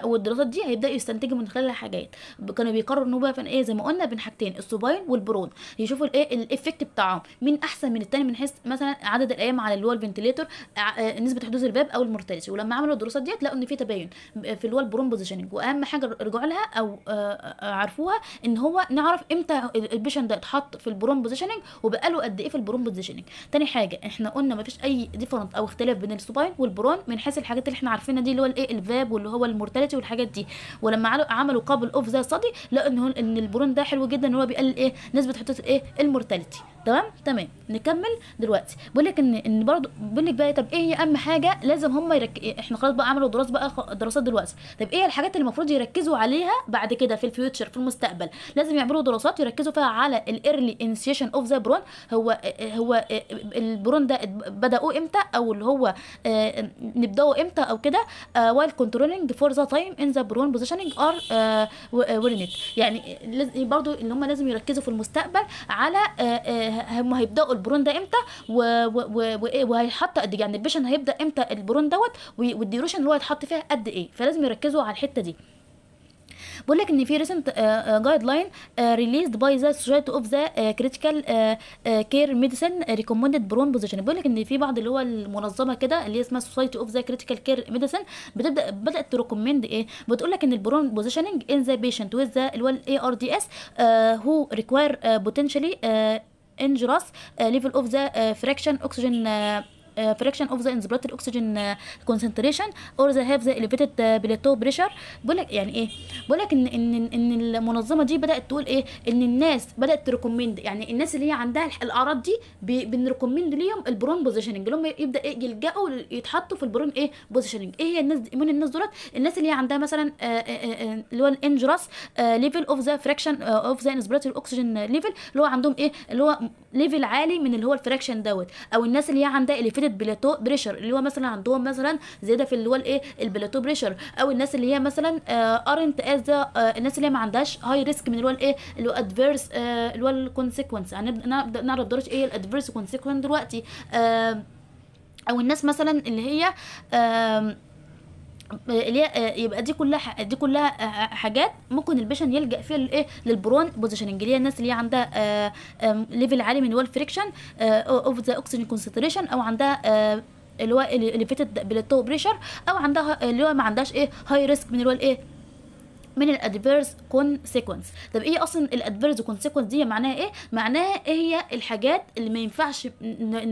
والدراسات دي هيبداوا يستنتجوا من خلالها حاجات كانوا بيقرروا ان هو بقى ايه زي ما قلنا بين حاجتين السوباين والبرون يشوفوا الايه الايفكت بتاعهم مين احسن من التاني من حيث مثلا عدد الايام على اللي هو الفنتليتور آه، نسبه حدوث الباب او المورتاليتي ولما عملوا الدراسات ديت لقوا ان في تباين في اللي هو البرون بوزيشننج واهم حاجه رجعوا لها او آه، آه، عرفوها ان هو نعرف امتى البيشن ده اتحط في البرون بوزيشننج وبقاله قد ايه في البرون بوزيشننج تاني حاجه احنا قلنا مفيش اي ديفرنت او اختلاف بين السوباين والبرون من ابحاث الحاجات اللي احنا عارفينها دي اللي هو الايه الفاب واللي هو المورتاليتي والحاجات دي ولما عملوا قابل اوف زي الصدي لقوا ان ان البرون ده حلو جدا ان هو بيقلل ايه نسبه حدوث الايه المورتاليتي تمام تمام نكمل دلوقتي بقول لك ان ان برضه بقول لك بقى طب ايه هي اهم حاجه لازم هم يرك... احنا خلاص بقى عملوا دراسه بقى دراسات دلوقتي طب ايه الحاجات اللي المفروض يركزوا عليها بعد كده في الفيوتشر في المستقبل لازم يعملوا دراسات يركزوا فيها على الايرلي انسيشن اوف ذا برون هو هو البرون ده بداوه امتى او اللي هو آه، نبداه امتى او كده وايل كنترولينج فور ذا تايم ان ذا برون بوزيشننج ار يعني برضه اللي هم لازم يركزوا في المستقبل على آه، آه، هم هيبداوا البرون ده امتى إيه؟ وهيتحط قد ايه يعني البيشن هيبدا امتى البرون دوت والديوريشن اللي هو هيتحط فيها قد ايه فلازم يركزوا على الحته دي بقول لك ان في ريسنت جايد لاين ريليزد باي ذا سوسايتي اوف ذا كريتيكال كير ميديسن ريكومندد برون بوزيشن بقول لك ان في بعض اللي هو المنظمه كده اللي هي اسمها سوسايتي اوف ذا كريتيكال كير ميديسن بتبدا بدات تريكومند ايه بتقول لك ان البرون بوزيشننج ان ذا بيشنت ويز ذا اللي هو الاي ار دي اس هو ريكوير بوتنشالي انجرس ليفل اوف ذا فراكشن اكسجين Uh, fraction اوف ذا inspiratory اوكسجين كونسنتريشن اور ذا هاف ذا elevated بليتو بريشر بقول لك يعني ايه بقول لك ان ان ان المنظمه دي بدات تقول ايه ان الناس بدات تريكومند يعني الناس اللي هي عندها الاعراض دي بنريكومند ليهم البرون بوزيشننج اللي هم يبدا ايه يلجأوا يتحطوا في البرون ايه بوزيشننج ايه هي الناس مين الناس دولت الناس اللي هي عندها مثلا آه، آه، آه، اللي هو الانجرس ليفل اوف ذا فراكشن اوف ذا انسبيراتوري اوكسجين ليفل اللي هو عندهم ايه اللي هو ليفل عالي من اللي هو الفراكشن دوت او الناس اللي هي عندها اليفيتد زياده بلاتو بريشر اللي هو مثلا عندهم مثلا زياده في اللي هو الايه البلاتو بريشر او الناس اللي هي مثلا ارنت آه، از آه، الناس اللي هي ما عندهاش هاي ريسك من اللي هو الايه اللي هو ادفيرس آه، اللي هو الكونسيكونس هنبدا نعرف درجه ايه الادفيرس كونسيكونس دلوقتي او الناس مثلا اللي هي آه، يبقى دي كلها دي كلها آه، آه، حاجات ممكن البيشن يلجا فيها للايه للبرون بوزيشننج اللي هي الناس اللي هي عندها ليفل عالي من الوال فريكشن اوف ذا اوكسجين كونسنتريشن او عندها اللي هو اليفيتد بلاتو بريشر او عندها اللي هو ما عندهاش ايه هاي ريسك من اللي هو الايه من الادفيرس كونسيكونس طب ايه اصلا الادفيرس كونسيكونس دي معناها ايه معناها ايه هي الحاجات اللي ما ينفعش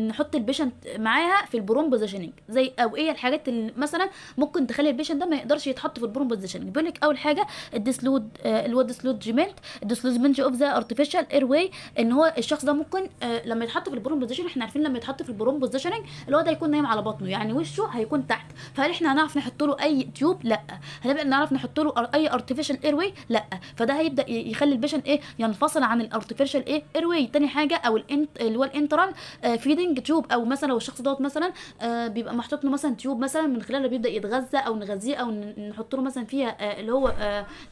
نحط البيشنت معاها في البروم بوزيشننج زي او ايه الحاجات اللي مثلا ممكن تخلي البيشنت ده ما يقدرش يتحط في البروم بوزيشننج بيقول لك اول حاجه الديسلود آه سلود ديسلودجمنت الديسلودجمنت اوف ذا ارتفيشال اير واي ان هو الشخص ده ممكن آه لما يتحط في البروم بوزيشن احنا عارفين لما يتحط في البروم بوزيشننج اللي هو ده هيكون نايم على بطنه يعني وشه هيكون تحت فهل احنا هنعرف نحط له اي تيوب لا هنبقى نعرف نحط له اي ارتفيشال الارتفيشال اير واي لا فده هيبدا يخلي البيشن ايه ينفصل عن الارتفيشال ايه اير واي تاني حاجه او اللي هو الانترال فيدنج تيوب او مثلا لو الشخص دوت مثلا آه، بيبقى محطوط له مثلا تيوب مثلا من خلاله بيبدا يتغذى او نغذيه او نحط له مثلا فيها آه، اللي هو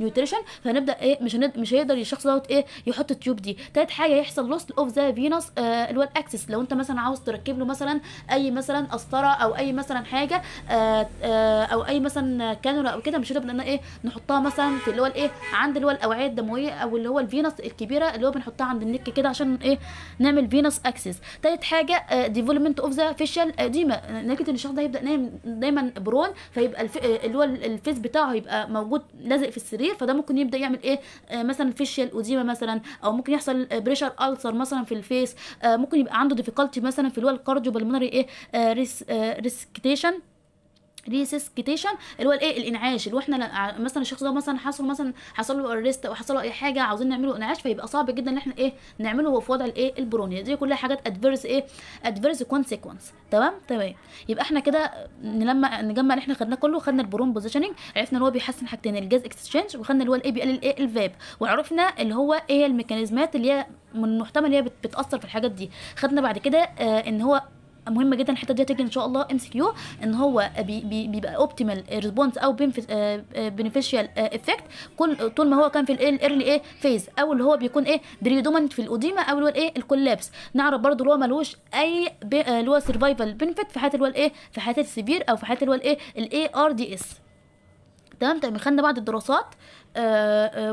نيوتريشن آه، فهنبدا ايه مش مش هيقدر الشخص دوت ايه يحط التيوب دي تالت حاجه يحصل لوست اوف ذا فينوس اللي هو الاكسس لو انت مثلا عاوز تركب له مثلا اي مثلا قسطره او اي مثلا حاجه او اي مثلا كانولا او كده مش هنقدر ايه نحطها مثلا طبعا في اللي هو الايه عند اللي هو الاوعيه الدمويه او اللي هو الفينس الكبيره اللي هو بنحطها عند النك كده عشان ايه نعمل فينس اكسس تالت حاجه ديفلوبمنت اوف ذا فيشال ديما نتيجه ان الشخص ده هيبدا نايم دايما برون فيبقى الف... آه، اللي هو الفيس بتاعه هيبقى موجود لازق في السرير فده ممكن يبدا يعمل ايه آه، مثلا فيشال اوديما مثلا او ممكن يحصل بريشر السر مثلا في الفيس آه، ممكن يبقى عنده ديفيكالتي مثلا في اللي هو الكارديو بالمنري ايه ريس ريسكتيشن ريسكتيشن اللي هو الايه الانعاش اللي هو احنا مثلا الشخص ده مثلا حصل مثلا حصل له اريست او حصل له اي حاجه عاوزين نعمله انعاش فيبقى صعب جدا ان احنا ايه نعمله في وضع الايه البرونيا دي كلها حاجات ادفيرس ايه ادفيرس كونسيكونس تمام تمام يبقى احنا كده لما نجمع اللي احنا خدناه كله خدنا البرون بوزيشننج عرفنا ان هو بيحسن حاجتين الجاز اكسشينج وخدنا اللي هو الايه بيقلل الايه الفاب وعرفنا اللي هو ايه الميكانيزمات اللي هي من المحتمل هي بتاثر في الحاجات دي خدنا بعد كده آه ان هو مهمه جدا الحته دي هتيجي ان شاء الله ام سي كيو ان هو بي بي بيبقى اوبتيمال ريسبونس او بينفيشال افكت كل طول ما هو كان في الايرلي ايه فيز او اللي هو بيكون ايه دومنت في القديمه او اللي هو الايه الكولابس نعرف برضو اللي هو ملوش اي آه، اللي هو سرفايفل بينفيت في حاله اللي هو الايه في حاله السيفير او في حاله اللي هو الايه الاي ار دي اس تمام تمام طيب، خدنا بعض الدراسات آه، آه،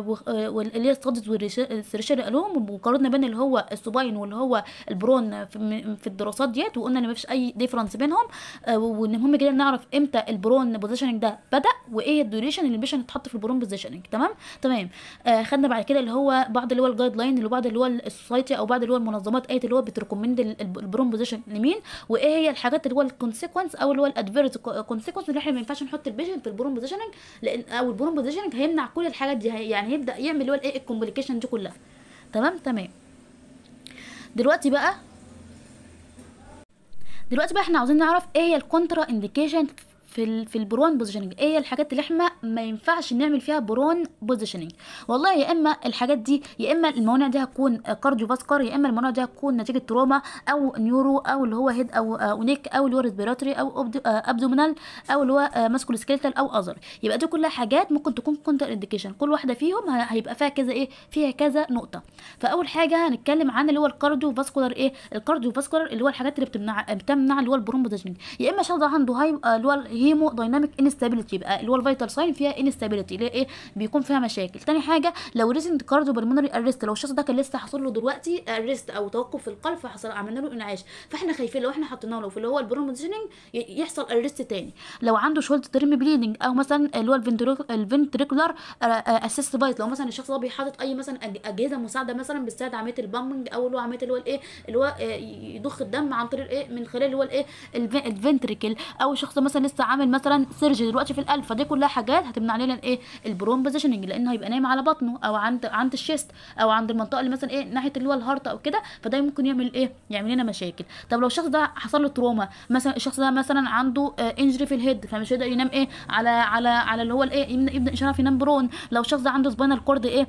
واللي آه، هي الستادز والريشير قالوهم وقارنا بين اللي هو السوباين واللي هو البرون في الدراسات ديت وقلنا ان مفيش اي ديفرنس بينهم وان المهم جدا نعرف امتى البرون بوزيشننج ده بدا وايه الديوريشن اللي البيشن اتحط في البرون بوزيشننج تمام تمام خدنا بعد كده اللي هو بعض اللي هو الجايد لاين اللي بعض اللي هو السوسايتي او بعض اللي هو المنظمات ايه اللي هو بتريكومند البرون بوزيشن لمين وايه هي الحاجات اللي هو الكونسيكونس او اللي هو الادفيرس كونسيكونس اللي احنا ما ينفعش نحط البيشن في البرون بوزيشننج لان او البون بوزيشننج هيمنع كل الحاجات دي يعني هيبدا يعمل اللي هو الايه الكومبليكيشن دي كلها تمام تمام دلوقتي بقى دلوقتي بقى احنا عاوزين نعرف ايه هي الكونترا انديكيشن في في البرون بوزيشننج ايه الحاجات اللي احنا ما ينفعش نعمل فيها برون بوزيشننج والله يا اما الحاجات دي يا اما الموانع دي هتكون كارديو فاسكار يا اما الموانع دي هتكون نتيجه تروما او نيورو او اللي هو هيد او اونيك آه، او اللي هو ريسبيراتوري او ابدومينال آه، او اللي هو ماسكول آه، سكيلتال او اذر يبقى دي كلها حاجات ممكن تكون كونتر انديكيشن كل واحده فيهم هيبقى فيها كذا ايه فيها كذا نقطه فاول حاجه هنتكلم عن اللي هو الكارديو فاسكولار ايه الكارديو فاسكولار اللي هو الحاجات اللي بتمنع بتمنع اللي هو البرون بوزيشننج يا اما شخص عنده هاي اللي هو هيمو دايناميك انستابيليتي بقى اللي هو الفيتال ساين فيها انستابيليتي اللي ايه بيكون فيها مشاكل تاني حاجه لو ريسنت كاردو بالمنري ارست لو الشخص ده كان لسه حصل له دلوقتي ارست او توقف في القلب فحصل عملنا له انعاش فاحنا خايفين لو احنا حطيناه له في اللي هو البروموزيشننج يحصل ارست تاني لو عنده شولت ترم بليدنج او مثلا اللي هو الفنتريكولار اسيست فايت لو مثلا الشخص ده بيحاطط اي مثلا اجهزه مساعده مثلا بتساعد عمليه البامبنج او اللي هو عمليه اللي هو الايه اللي هو آه، يضخ الدم عن طريق الايه من خلال اللي هو الايه الفنتريكل او شخص مثلا لسه عامل مثلا سيرج دلوقتي في القلب فدي كلها حاجات هتمنع لنا الايه البرون بوزيشننج لانه هيبقى نايم على بطنه او عند عند الشيست او عند المنطقه اللي مثلا ايه ناحيه اللي هو الهارت او كده فده ممكن يعمل ايه يعمل لنا مشاكل طب لو الشخص ده حصل له تروما مثلا الشخص ده مثلا عنده آه انجري في الهيد فمش هيقدر ينام ايه على على على اللي هو الايه يبدا ينام برون لو الشخص ده عنده سباينال كورد ايه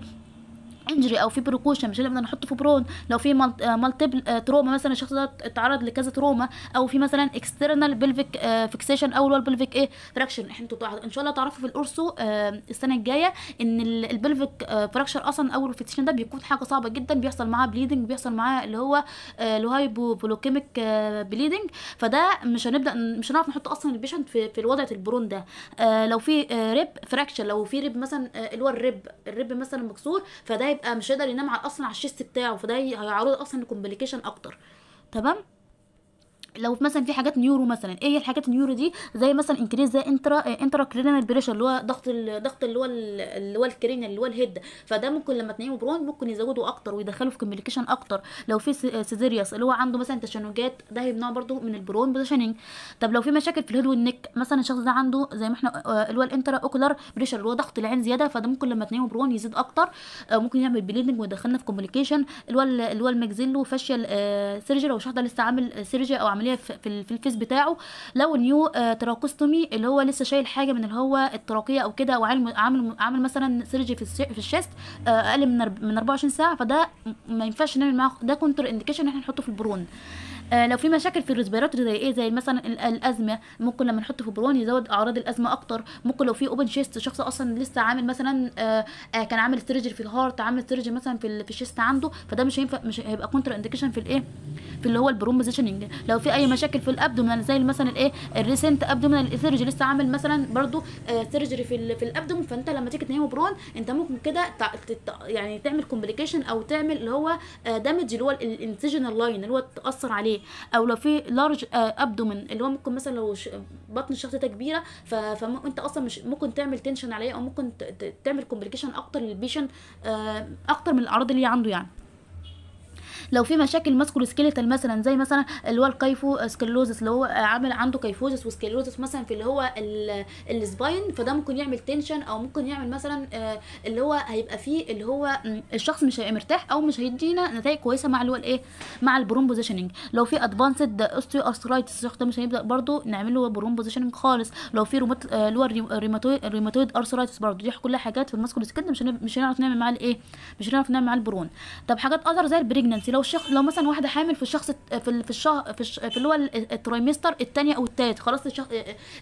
انجري او في بروكوشن مش لازم نحط فبرون لو في مالتيبل آه، تروما آه، مثلا الشخص ده اتعرض لكذا تروما او في مثلا اكسترنال بلفيك فيكسيشن او اللي هو البلفيك ايه فراكشن احنا ان شاء الله تعرفوا في الارسو آه، السنه الجايه ان البلفيك فراكشر اصلا او الفيكسيشن ده بيكون حاجه صعبه جدا بيحصل معاه بليدنج بيحصل معاه اللي هو الهايبو بلوكيميك بليدنج فده مش هنبدا مش هنعرف نحط اصلا البيشنت في, في الوضع البرون ده لو في ريب فراكشر لو في ريب مثلا اللي هو الريب الريب مثلا مكسور فده هيبقى مش هيقدر ينام على اصلا على الشيست بتاعه فده هيعرضه اصلا لكومبليكيشن اكتر تمام لو مثلا في حاجات نيورو مثلا ايه هي الحاجات النيورو دي زي مثلا انكريز زي انترا آه، انترا كرينال بريشر اللي هو ضغط الضغط اللي هو اللي هو الكرينال اللي هو الهيد فده ممكن لما تنيمه برون ممكن يزودوا اكتر ويدخلوا في كوميونيكيشن اكتر لو في سيزيرياس آه، اللي هو عنده مثلا تشنجات ده هيمنعه برده من البرون بوزيشننج طب لو في مشاكل في الهيد والنك مثلا الشخص ده عنده زي ما احنا آه، اللي هو الانترا اوكولار بريشر اللي هو ضغط العين زياده فده ممكن لما تنيمه برون يزيد اكتر ممكن يعمل بليدنج ويدخلنا في كوميونيكيشن اللي هو اللي هو الماكزيلو فاشيال سيرجري لو الشخص ده لسه عامل سيرجري او عامل العمليه في الفيس بتاعه لو نيو آه، تراكوستومي اللي هو لسه شايل حاجه من اللي هو التراقيه او كده وعامل عامل عامل مثلا سيرجي في في الشيست آه، اقل من من 24 ساعه فده ما ينفعش نعمل معاه ده كونتر انديكيشن ان احنا نحطه في البرون آه، لو في مشاكل في الريسبيراتوري زي ايه زي مثلا الازمه ممكن لما نحط فبرون يزود اعراض الازمه اكتر ممكن لو في اوبن شيست شخص اصلا لسه عامل مثلا آه، آه، كان عامل سيرجري في الهارت عامل سيرجري مثلا في في الشيست عنده فده مش هينفع مش هيبقى كونتر انديكيشن في الايه في اللي هو البرون بوزيشننج لو في اي مشاكل في الابدومن زي مثلا الايه الريسنت ابدومن السيرجري لسه عامل مثلا برضو سيرجري في في الابدومن فانت لما تيجي تنيمه برون انت ممكن كده يعني تعمل كومبليكيشن او تعمل اللي هو دامج اللي هو الانسيجنال لاين اللي هو تاثر عليه او لو في لارج آه، ابدومن اللي هو ممكن مثلا لو بطن الشخص ده كبيره فانت اصلا مش ممكن تعمل تنشن عليه او ممكن تعمل كومبليكيشن اكتر للبيشن آه، اكتر من الاعراض اللي عنده يعني لو في مشاكل ماسكولوسكيلتال مثلا زي مثلا اللي هو الكايفو سكلوزس اللي هو عامل عنده كيفوزس وسكلوزس مثلا في اللي هو السباين فده ممكن يعمل تنشن او ممكن يعمل مثلا آه، اللي هو هيبقى فيه اللي هو الشخص مش هيبقى مرتاح او مش هيدينا نتائج كويسه مع اللي هو الايه مع البروم بوزيشننج لو في ادفانسد اوستيو استرايتس الشخص ده مش هيبدا برده نعمل له بروم بوزيشننج خالص لو في رومات آه، اللي هو الريماتويد ارثرايتس برده دي كلها حاجات في سكيلتال مش هنعرف نعمل معاه الايه مش هنعرف نعمل معاه البرون طب حاجات اذر زي البريجننسي لو لو شخص لو مثلا واحده حامل في الشخص في في الشهر في, في اللي هو الترايمستر الثانيه او الثالث خلاص الشخص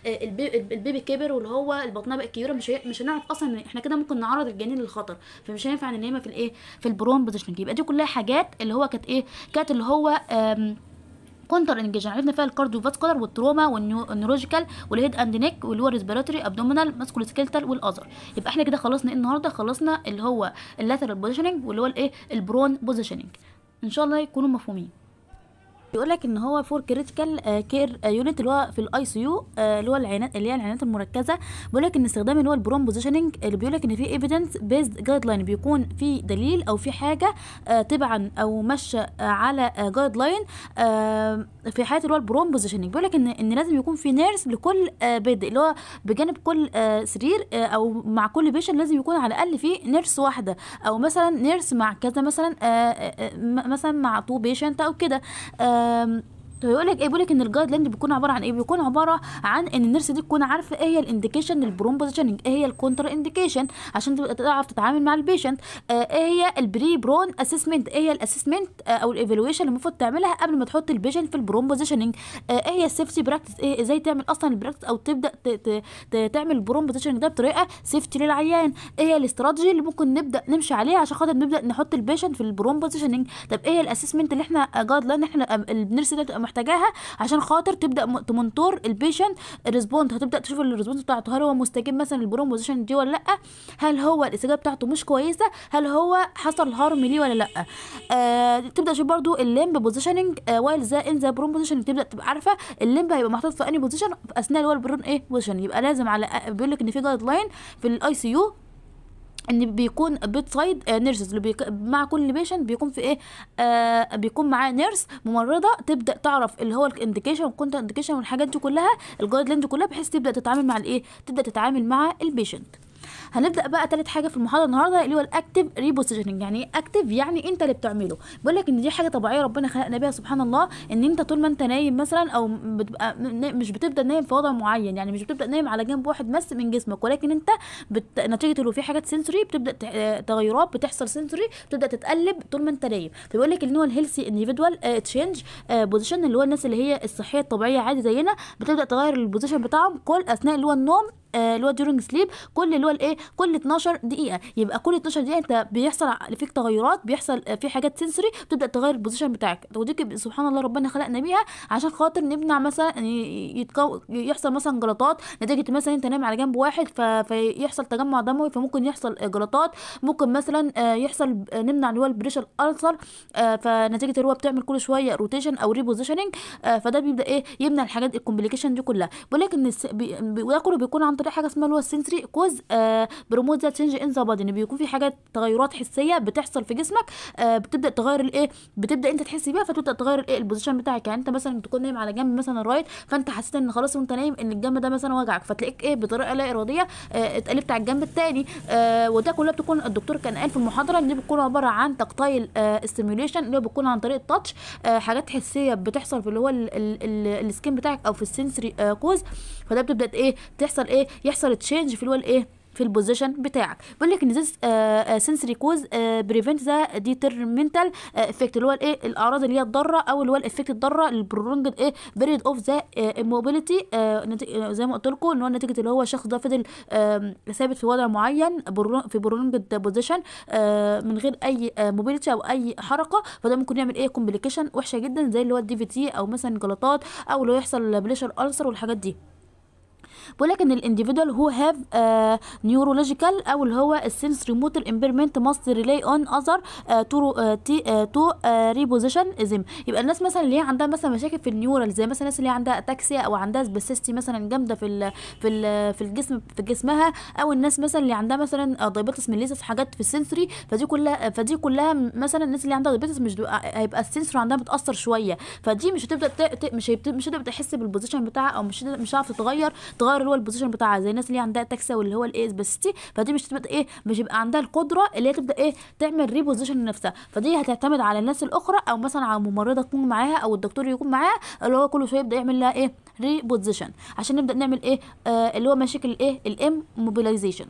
البيبي كبر واللي هو البطنه بقت كبيره مش مش هنعرف اصلا احنا كده ممكن نعرض الجنين للخطر فمش هينفع ننامها في الايه في البرون بوزيشن يبقى دي كلها حاجات اللي هو كانت ايه كانت اللي هو كونتر انجيشن عرفنا فيها الكارديو الكارديوفاسكولار والتروما والنيورولوجيكال والهيد اند نيك واللي هو ريسبيراتوري ابدومينال ماسكولو سكيلتال والاذر يبقى احنا كده خلصنا ايه النهارده خلصنا اللي هو اللاترال بوزيشننج واللي هو الايه البرون بوزيشننج ان شاء الله يكونوا مفهومين بيقول لك ان هو فور كريتيكال كير يونت اللي هو في الاي آه، سي يو اللي هو العينات اللي هي العينات المركزه بيقول لك ان استخدام اللي هو البروم بوزيشننج اللي بيقول لك ان في ايفيدنس بيزد جايد لاين بيكون في دليل او في حاجه آه، تبعا او ماشيه آه، على جايد لاين في حاله اللي هو البروم بوزيشننج بيقول لك ان ان لازم يكون في نيرس لكل بيد اللي هو بجانب كل سرير او مع كل بيشن لازم يكون على الاقل في نيرس واحده او مثلا نيرس مع كذا مثلا مثلا مع تو بيشنت او كده آه um, يقول لك ايه بيقول لك ان الجايد لاين بيكون عباره عن ايه بيكون عباره عن ان النرس دي تكون عارفه ايه هي الانديكيشن للبروم بوزيشننج ايه هي الكونتر انديكيشن عشان تبقى تعرف تتعامل مع البيشنت آه، ايه هي البري برون اسسمنت ايه هي الاسسمنت آه، او الايفالويشن اللي المفروض تعملها قبل ما تحط البيشنت في البروم بوزيشننج آه، ايه هي السيفتي براكتس ايه ازاي تعمل اصلا البراكتس او تبدا تعمل البروم بوزيشننج ده بطريقه سيفتي للعيان ايه هي الاستراتيجي اللي ممكن نبدا نمشي عليها عشان خاطر نبدا نحط البيشنت في البروم بوزيشننج طب ايه الاسسمنت اللي احنا جايد لاين احنا النرس ده محتاجاها عشان خاطر تبدا تمنتور البيشنت الريسبوند هتبدا تشوف الريسبوند بتاعته هل هو مستجيب مثلا للبروموزيشن دي ولا لا هل هو الاستجابه بتاعته مش كويسه هل هو حصل هارم ليه ولا لا آه تبدا تشوف برده الليمب بوزيشننج آه وايل ذا ان ذا بروموزيشن تبدا تبقى عارفه الليمب هيبقى محطوط في انهي بوزيشن اثناء اللي هو البرون ايه بوزيشن يبقى لازم على بيقول لك ان في جايد لاين في الاي سي يو ان بيكون بيت سايد نيرسز آه، اللي بيك... مع كل بيشنت بيكون في ايه آه بيكون معاه نيرس ممرضه تبدا تعرف اللي هو الانديكيشن والكونت انديكيشن والحاجات دي كلها الجايد لاين دي كلها بحيث تبدا تتعامل مع الايه تبدا تتعامل مع البيشنت هنبدا بقى تالت حاجه في المحاضره النهارده اللي هو الاكتيف ريبوزيشننج يعني ايه اكتيف يعني انت اللي بتعمله بقول لك ان دي حاجه طبيعيه ربنا خلقنا بيها سبحان الله ان انت طول ما انت نايم مثلا او بتبقى مش بتبدا نايم في وضع معين يعني مش بتبدا نايم على جنب واحد بس من جسمك ولكن انت بت... نتيجه لو في حاجات سنسوري بتبدا آه، تغيرات بتحصل سنسوري بتبدا تتقلب طول ما انت نايم فبيقول لك ان هو الهيلثي انديفيدوال تشينج بوزيشن اللي هو الناس اللي هي الصحيه الطبيعيه عادي زينا بتبدا تغير البوزيشن بتاعهم كل اثناء اللي هو النوم آه، اللي هو ديورنج سليب كل اللي هو الايه كل 12 دقيقه يبقى كل 12 دقيقه انت بيحصل فيك تغيرات بيحصل آه، في حاجات سنسوري بتبدا تغير البوزيشن بتاعك ودي سبحان الله ربنا خلقنا بيها عشان خاطر نمنع مثلا يتكو يحصل مثلا جلطات نتيجه مثلا انت نايم على جنب واحد ف... فيحصل تجمع دموي فممكن يحصل آه، جلطات ممكن مثلا يحصل نمنع اللي هو البريشر الالسر فنتيجه اللي هو بتعمل كل شويه روتيشن او ريبوزيشننج فده بيبدا ايه يمنع الحاجات الكومبليكيشن دي كلها ولكن الس... بي... وده كله بيكون عن طريق حاجه اسمها اللي هو السنسري كوز آه ذا تشنج ان ذا بادي ان بيكون في حاجات تغيرات حسيه بتحصل في جسمك آه بتبدا تغير الايه بتبدا انت تحس بيها فتبدا تغير الايه البوزيشن بتاعك يعني انت مثلا بتكون نايم على جنب مثلا رايت فانت حسيت ان خلاص وانت نايم ان الجنب ده مثلا وجعك فتلاقيك ايه بطريقه لا اراديه آه اتقلبت على الجنب التاني آه وده كلها بتكون الدكتور كان قال في المحاضره ان دي بتكون عباره عن تقطيل آه استيميوليشن اللي هو بتكون عن طريق التاتش آه حاجات حسيه بتحصل في اللي هو السكين بتاعك او في السنسري آه كوز فده بتبدا ايه تحصل ايه يحصل تشينج في الوال ايه في البوزيشن بتاعك بيقول لك ان ذس سنسري كوز بريفنت ذا ديترمنتال افكت اللي هو الايه الاعراض اللي هي الضاره او اللي هو الافكت الضاره البرولونج ايه بيريد اوف ذا اموبيليتي زي ما قلت لكم ان هو نتيجه اللي هو الشخص ده فضل ثابت في وضع معين في برونج بوزيشن آه، من غير اي موبيليتي آه، او اي حركه فده ممكن يعمل ايه كومبليكيشن وحشه جدا زي اللي هو الدي في تي او مثلا جلطات او لو يحصل بليشر السر والحاجات دي بيقول لك ان الانديفيدوال هو هاف نيورولوجيكال او اللي هو السنسري موتور امبيرمنت ماست ريلي اون اذر تو تو ريبوزيشن ازم يبقى الناس مثلا اللي هي عندها مثلا مشاكل في النيورال زي مثلا الناس اللي عندها اتاكسيا او عندها سبيسيستي مثلا جامده في في في الجسم في جسمها او الناس مثلا اللي عندها مثلا دايبيتس ميليسس حاجات في السنسري فدي كلها فدي كلها مثلا الناس اللي عندها دايبيتس مش هيبقى السنسري عندها متاثر شويه فدي مش هتبدا مش هتبدا تحس بالبوزيشن بتاعها او مش مش هتعرف تتغير تغير الباور اللي هو البوزيشن بتاعها زي الناس اللي عندها تاكسا واللي هو الايه اسباسيتي فدي مش تبقى ايه مش يبقى عندها القدره اللي هي تبدا ايه تعمل ريبوزيشن لنفسها فدي هتعتمد على الناس الاخرى او مثلا على ممرضه تكون معاها او الدكتور يكون معاها اللي هو كل شويه يبدا يعمل لها ايه ريبوزيشن عشان نبدا نعمل ايه آه اللي هو مشاكل الايه الام موبيلايزيشن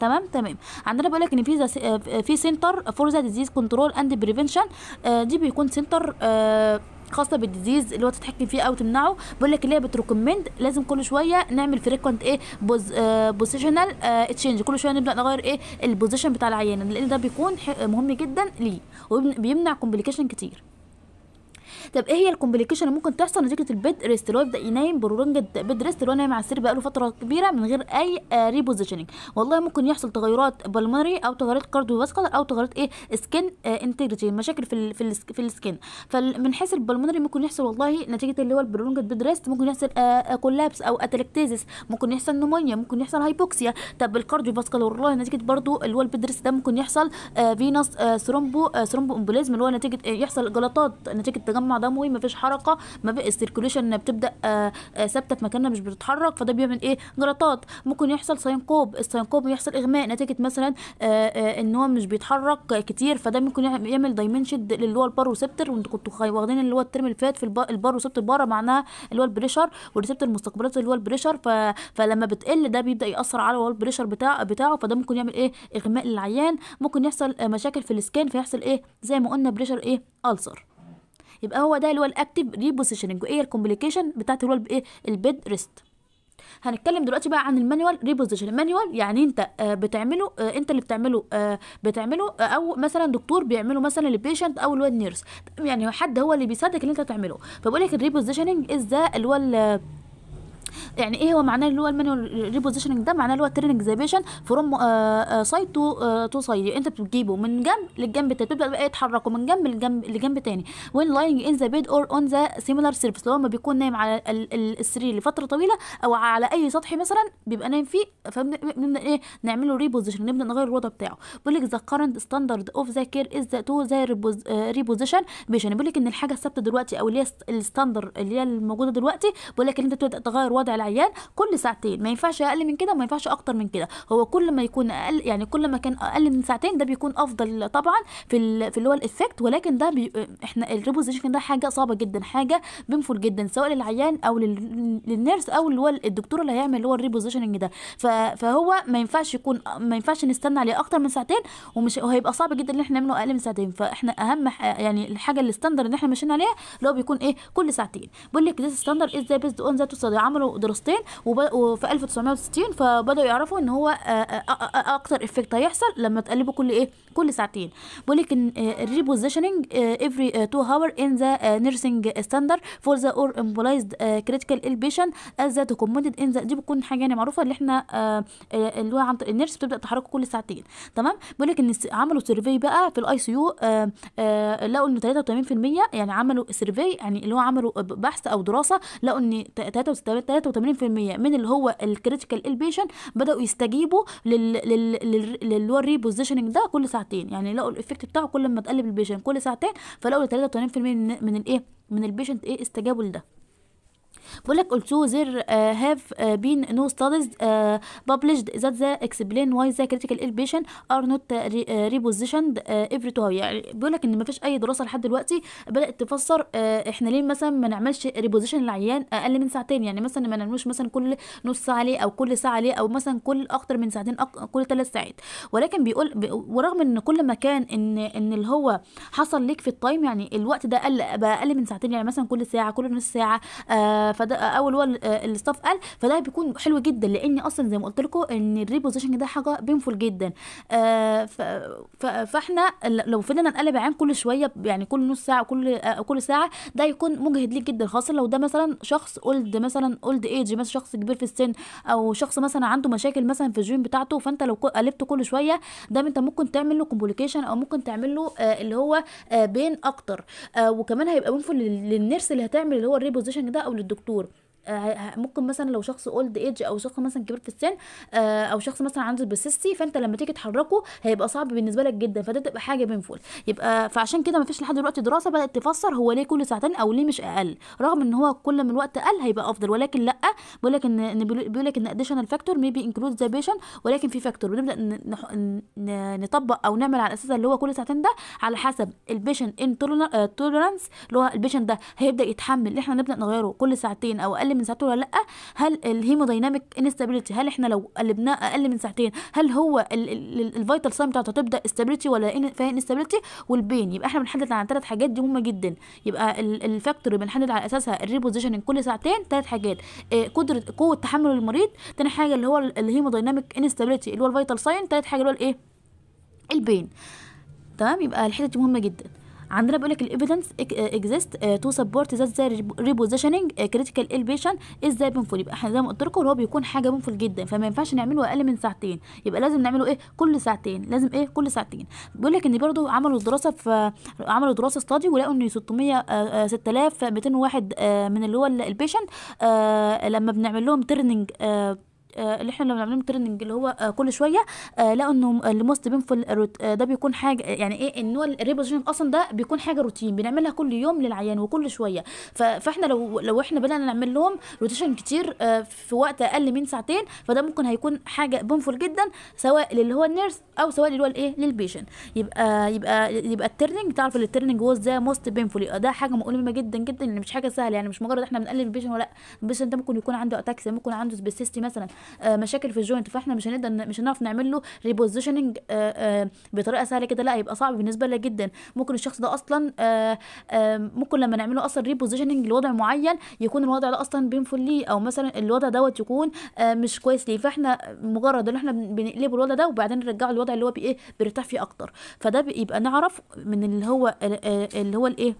تمام تمام عندنا بقول لك ان في آه، في سنتر فور ذا ديزيز كنترول اند بريفنشن دي بيكون سنتر آه خاصه بالديزيز اللي هو تتحكم فيه او تمنعه بقول لك اللي هي بتريكومند لازم كل شويه نعمل فريكونت ايه بوز آه بوزيشنال آه تشينج كل شويه نبدا نغير ايه البوزيشن بتاع العيانة لان ده بيكون مهم جدا ليه وبيمنع كومبليكيشن كتير طب ايه هي الكومبليكيشن اللي ممكن تحصل نتيجه البيد ريست اللي هو يبدا ينام برولونجد بيد ريست اللي هو نايم على السرير بقاله فتره كبيره من غير اي ريبوزيشننج آه، والله ممكن يحصل تغيرات بالمري او تغيرات كارديوفاسكولار او تغيرات ايه سكين انتجريتي آه، مشاكل في في, في السكين فمن حيث البلمونري ممكن يحصل والله نتيجه اللي هو البرولونجد بيد ريست ممكن يحصل كولابس آه، او اتلكتيزس ممكن يحصل نومونيا ممكن يحصل هايبوكسيا طب الكارديوفاسكولار والله نتيجه برضو اللي هو البيد ريست ده ممكن يحصل فينوس ثرومبو ثرومبو امبوليزم اللي هو نتيجه يحصل جلطات نتيجه تجمع دموي مفيش حركه ما بقى بتبدا آه، آه، ثابته في مكانها مش بتتحرك فده بيعمل ايه جلطات ممكن يحصل سينقوب السينقوب يحصل اغماء نتيجه مثلا آه، ان هو مش بيتحرك كتير فده ممكن يعمل دايمنشن اللي هو الباروسبتر وانتوا كنتوا واخدين اللي هو الترم اللي فات في الباروسبتر بارا معناها اللي هو البريشر والريسبتر المستقبلات اللي هو البريشر ف... فلما بتقل ده بيبدا ياثر على البريشر بتاع بتاعه فده ممكن يعمل ايه اغماء للعيان ممكن يحصل مشاكل في السكان فيحصل ايه زي ما قلنا بريشر ايه ألسر يبقى هو ده اللي هو الاكتيف ريبوزيشننج وايه الكومبليكيشن بتاعت اللي هو الايه البيد ريست هنتكلم دلوقتي بقى عن المانيوال ريبوزيشن المانيوال يعني انت آه، بتعمله آه، انت اللي بتعمله آه، بتعمله او مثلا دكتور بيعمله مثلا للبيشنت او اللي يعني هو يعني حد هو اللي بيساعدك اللي انت تعمله فبقول لك الريبوزيشننج از ذا اللي هو يعني ايه هو معناه اللي هو المانيوال ريبوزيشننج ده معناه اللي هو زيبيشن فروم سايد تو تو سايد انت بتجيبه من جنب للجنب التاني بتبدا بقى يتحركوا من جنب لجنب لجنب تاني وين لاينج ان ذا بيد اور اون ذا سيميلار سيرفيس لو ما بيكون نايم على السرير لفتره طويله او على اي سطح مثلا بيبقى نايم فيه فبنبدا ايه نعمل له ريبوزيشن نبدا نغير الوضع بتاعه بيقول لك ذا كارنت ستاندرد اوف ذا كير از تو ذا ريبوزيشن بيقول لك ان الحاجه الثابته دلوقتي او اللي هي الستاندر اللي هي الموجوده دلوقتي بيقول لك ان انت تبدا تغير وضع وضع العيان كل ساعتين ما ينفعش اقل من كده وما ينفعش اكتر من كده هو كل ما يكون اقل يعني كل ما كان اقل من ساعتين ده بيكون افضل طبعا في في اللي هو الايفكت ولكن ده بي احنا الريبوزيشن ده حاجه صعبه جدا حاجه بنفول جدا سواء للعيان او لل... للنيرس او اللي هو الدكتور اللي هيعمل اللي هو الريبوزيشننج ده ف... فهو ما ينفعش يكون ما ينفعش نستنى عليه اكتر من ساعتين ومش وهيبقى صعب جدا ان احنا نعمله اقل من ساعتين فاحنا اهم ح... يعني الحاجه الاستاندر اللي احنا ماشيين عليها اللي هو بيكون ايه كل ساعتين بيقول لك ذس ستاندر از ذا بيست اون ذات عملوا عملوا دراستين وفي 1960 فبداوا يعرفوا ان هو آه، آه، آه، اكتر افكت هيحصل لما تقلبه كل ايه كل ساعتين بيقول لك ان ريبوزيشننج افري 2 هاور ان ذا نيرسينج ستاندر فور ذا اور امبولايزد كريتيكال البيشن از ذا دوكومنتد ان ذا دي بتكون حاجه يعني معروفه اللي احنا اللي هو عن النيرس بتبدا تحركه كل ساعتين تمام بيقول لك ان عملوا سيرفي بقى في الاي سي يو لقوا ان 83% يعني عملوا سيرفي يعني اللي هو عملوا بحث او دراسه لقوا ان 83% من اللي هو الكريتيكال البيشن بداوا يستجيبوا لل لل ده كل ساعتين يعني لقوا الايفكت بتاعه كل ما تقلب البيشن كل ساعتين فلقوا 83% من الايه من البيشنت إيه،, ايه استجابوا لده بقول لك also there uh, have uh, been no studies uh, published that the explain why the critical ill patient are not uh, repositioned uh, every two hours يعني بيقول لك ان ما فيش اي دراسه لحد دلوقتي بدات تفسر uh, احنا ليه مثلا ما نعملش ريبوزيشن العيان اقل من ساعتين يعني مثلا ما نعملوش مثلا كل نص ساعه ليه او كل ساعه ليه او مثلا كل اكتر من ساعتين أك... كل ثلاث ساعات ولكن بيقول ب... ورغم ان كل ما كان ان ان اللي هو حصل ليك في التايم يعني الوقت ده قل بقى اقل من ساعتين يعني مثلا كل ساعه كل نص ساعه آه فده او اللي هو آه، الستاف قال فده بيكون حلو جدا لان اصلا زي ما قلت لكم ان الريبوزيشن ده حاجه بينفول جدا آه، فاحنا لو فضلنا نقلب عين كل شويه يعني كل نص ساعه كل آه، كل ساعه ده يكون مجهد ليك جدا خاصه لو ده مثلا شخص اولد مثلا اولد ايج مثلا شخص كبير في السن او شخص مثلا عنده مشاكل مثلا في الجيم بتاعته فانت لو قلبته كل شويه ده انت ممكن تعمل له كومبليكيشن او ممكن تعمل له اللي هو بين اكتر وكمان هيبقى بينفول للنيرس اللي هتعمل اللي هو الريبوزيشن ده او للدكتور tur. آه، ممكن مثلا لو شخص اولد ايج او شخص مثلا كبير في السن آه، او شخص مثلا عنده بسيستي فانت لما تيجي تحركه هيبقى صعب بالنسبه لك جدا فده تبقى حاجه بينفول يبقى فعشان كده ما فيش لحد دلوقتي دراسه بدات تفسر هو ليه كل ساعتين او ليه مش اقل رغم ان هو كل ما الوقت اقل هيبقى افضل ولكن لا بيقول لك ان بيقول لك ان اديشنال فاكتور ميبي انكلود ذا بيشن ولكن في فاكتور بنبدا نطبق او نعمل على اساس اللي هو كل ساعتين ده على حسب البيشن ان آه، اللي هو البيشن ده هيبدا يتحمل احنا نبدا نغيره كل ساعتين او اقل من ساعته ولا لا هل الهيموديناميك انستابيليتي هل احنا لو قلبناه اقل من ساعتين هل هو الفيتال ساين بتاعته تبدا استابيليتي ولا فيها انستابيليتي والبين يبقى احنا بنحدد عن ثلاث حاجات دي مهمه جدا يبقى الفاكتور بنحدد على اساسها الريبوزيشننج كل ساعتين ثلاث حاجات آه، قدره قوه تحمل المريض تاني حاجه اللي هو الهيموديناميك انستابيليتي اللي هو الفيتال ساين ثالث حاجه اللي هو الايه البين تمام يبقى الحته دي مهمه جدا عندنا بيقول لك الايفيدنس اكزيست تو سبورت ذات ذا ريبوزيشننج كريتيكال البيشن از زي بنفول يبقى احنا زي ما قلت لكم هو بيكون حاجه بنفول جدا فما ينفعش نعمله اقل من ساعتين يبقى لازم نعمله ايه كل ساعتين لازم ايه كل ساعتين بيقول لك ان برضو عملوا دراسه في عملوا دراسه استادي ولقوا ان 600 6201 آه، آه، آه، من اللي هو البيشنت لما بنعمل لهم ترننج آه، اللي احنا لما بنعمل تريننج اللي هو آه، كل شويه آه، لقوا انه الموست بينفول ده بيكون حاجه يعني ايه ان هو الريبوزيشن اصلا ده بيكون حاجه روتين بنعملها كل يوم للعيان وكل شويه فاحنا لو لو احنا بدانا نعمل لهم روتيشن كتير في وقت اقل من ساعتين فده ممكن هيكون حاجه بينفول جدا سواء للي هو النيرس او سواء اللي هو الايه للبيشنت يبقى يبقى يبقى الترننج تعرف الترننج هو ازاي موست بينفول يبقى ده حاجه مؤلمه جدا جدا يعني مش حاجه سهله يعني مش مجرد احنا بنقلل البيشنت ولا البيشنت ده ممكن يكون عنده اتاكس ممكن عنده سبيسيستي مثلا آه، مشاكل في الجوينت فاحنا مش هنقدر مش هنعرف نعمل له ريبوزيشننج آه، آه، بطريقه سهله كده لا هيبقى صعب بالنسبه لنا جدا ممكن الشخص ده اصلا ممكن لما نعمله اصلا ريبوزيشننج لوضع معين يكون الوضع ده اصلا بينفل ليه او مثلا الوضع دوت يكون مش كويس ليه فاحنا مجرد ان احنا بنقلبه الوضع ده وبعدين نرجعه للوضع اللي هو بايه بيرتاح فيه اكتر فده بيبقى نعرف من اللي هو اللي هو الايه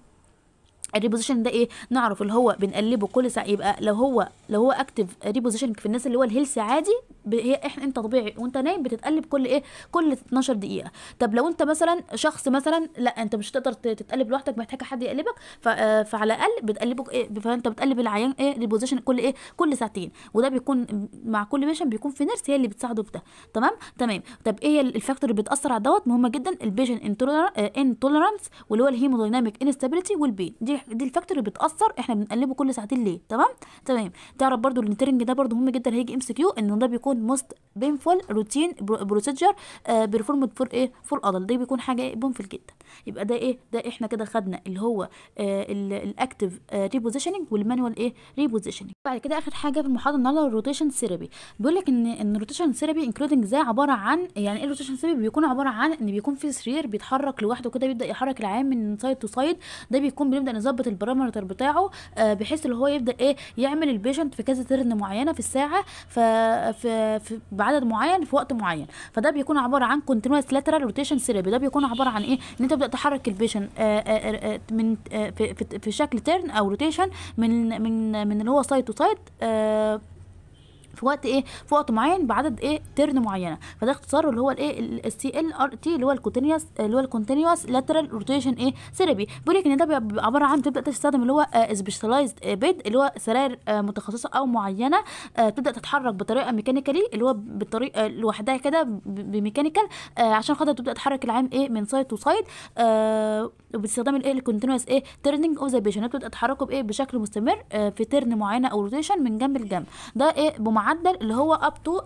الريبوزيشن ده ايه نعرف اللي هو بنقلبه كل ساعه يبقى لو هو لو هو اكتف ريبوزيشن في الناس اللي هو الهيلث عادي هي احنا انت طبيعي وانت نايم بتتقلب كل ايه كل 12 دقيقه طب لو انت مثلا شخص مثلا لا انت مش هتقدر تتقلب لوحدك محتاج حد يقلبك آه، فعلى الاقل بتقلبك ايه فانت بتقلب العيان ايه ريبوزيشن كل ايه كل ساعتين وده بيكون مع كل بيشن بيكون في نيرس هي اللي بتساعده في ده تمام تمام طب ايه الفاكتور اللي بتاثر على دوت مهمه جدا البيشن انتولرانس آه، واللي هو الهيمودايناميك انستابيليتي والبين دي دي ايه، دي الفاكتور اللي بتاثر احنا بنقلبه كل ساعتين ليه تمام تمام تعرف برضو الانترنج ده برضو مهم جدا هيجي ام سي كيو ان ده بيكون موست بينفول روتين بروسيجر بيرفورمد فور ايه فور ادل ده بيكون حاجه بينفول إيه؟ جدا يبقى ده ايه ده احنا كده خدنا اللي هو الاكتيف ريبوزيشننج والمانوال ايه ريبوزيشننج بعد كده اخر حاجه في المحاضره النهارده الروتيشن ثيرابي بيقول لك ان ان الروتيشن ثيرابي انكلودنج ده عباره عن يعني ايه الروتيشن ثيرابي بيكون عباره عن ان بيكون في سرير بيتحرك لوحده كده بيبدا يحرك العيان من سايد تو سايد ده بيكون بنبدا نظبط البارامتر بتاعه آه، بحيث اللي هو يبدا ايه يعمل البيشنت في كذا ترن معينه في الساعه ف في بعدد معين في وقت معين فده بيكون عباره عن كونتينوس لاترال روتيشن ثيرابي ده بيكون عباره عن ايه ان انت تبدا تحرك الفيجن آه، آه، آه، من في شكل تيرن او روتيشن من من من اللي هو سايد تو سايد في وقت ايه في وقت معين بعدد ايه ترن معينه فده اختصار اللي هو الايه السي ال ار تي اللي هو الكونتينوس اللي هو الكونتينوس لاترال روتيشن ايه ثيرابي بيقول لك ان ده بيبقى عباره عن تبدا تستخدم اللي هو سبيشاليزد آه، بيد اللي هو سراير آه، متخصصه او معينه آه، تبدا تتحرك بطريقه ميكانيكالي اللي هو بالطريقه لوحدها كده بميكانيكال عشان خاطر تبدا تحرك العام ايه من سايد تو سايد وباستخدام الايه الكونتينوس ايه تيرنينج اوف ذا بيشن تبدا تحركه بايه بشكل مستمر في ترن معينه او روتيشن من جنب لجنب ده ايه بمع المعدل اللي هو اب تو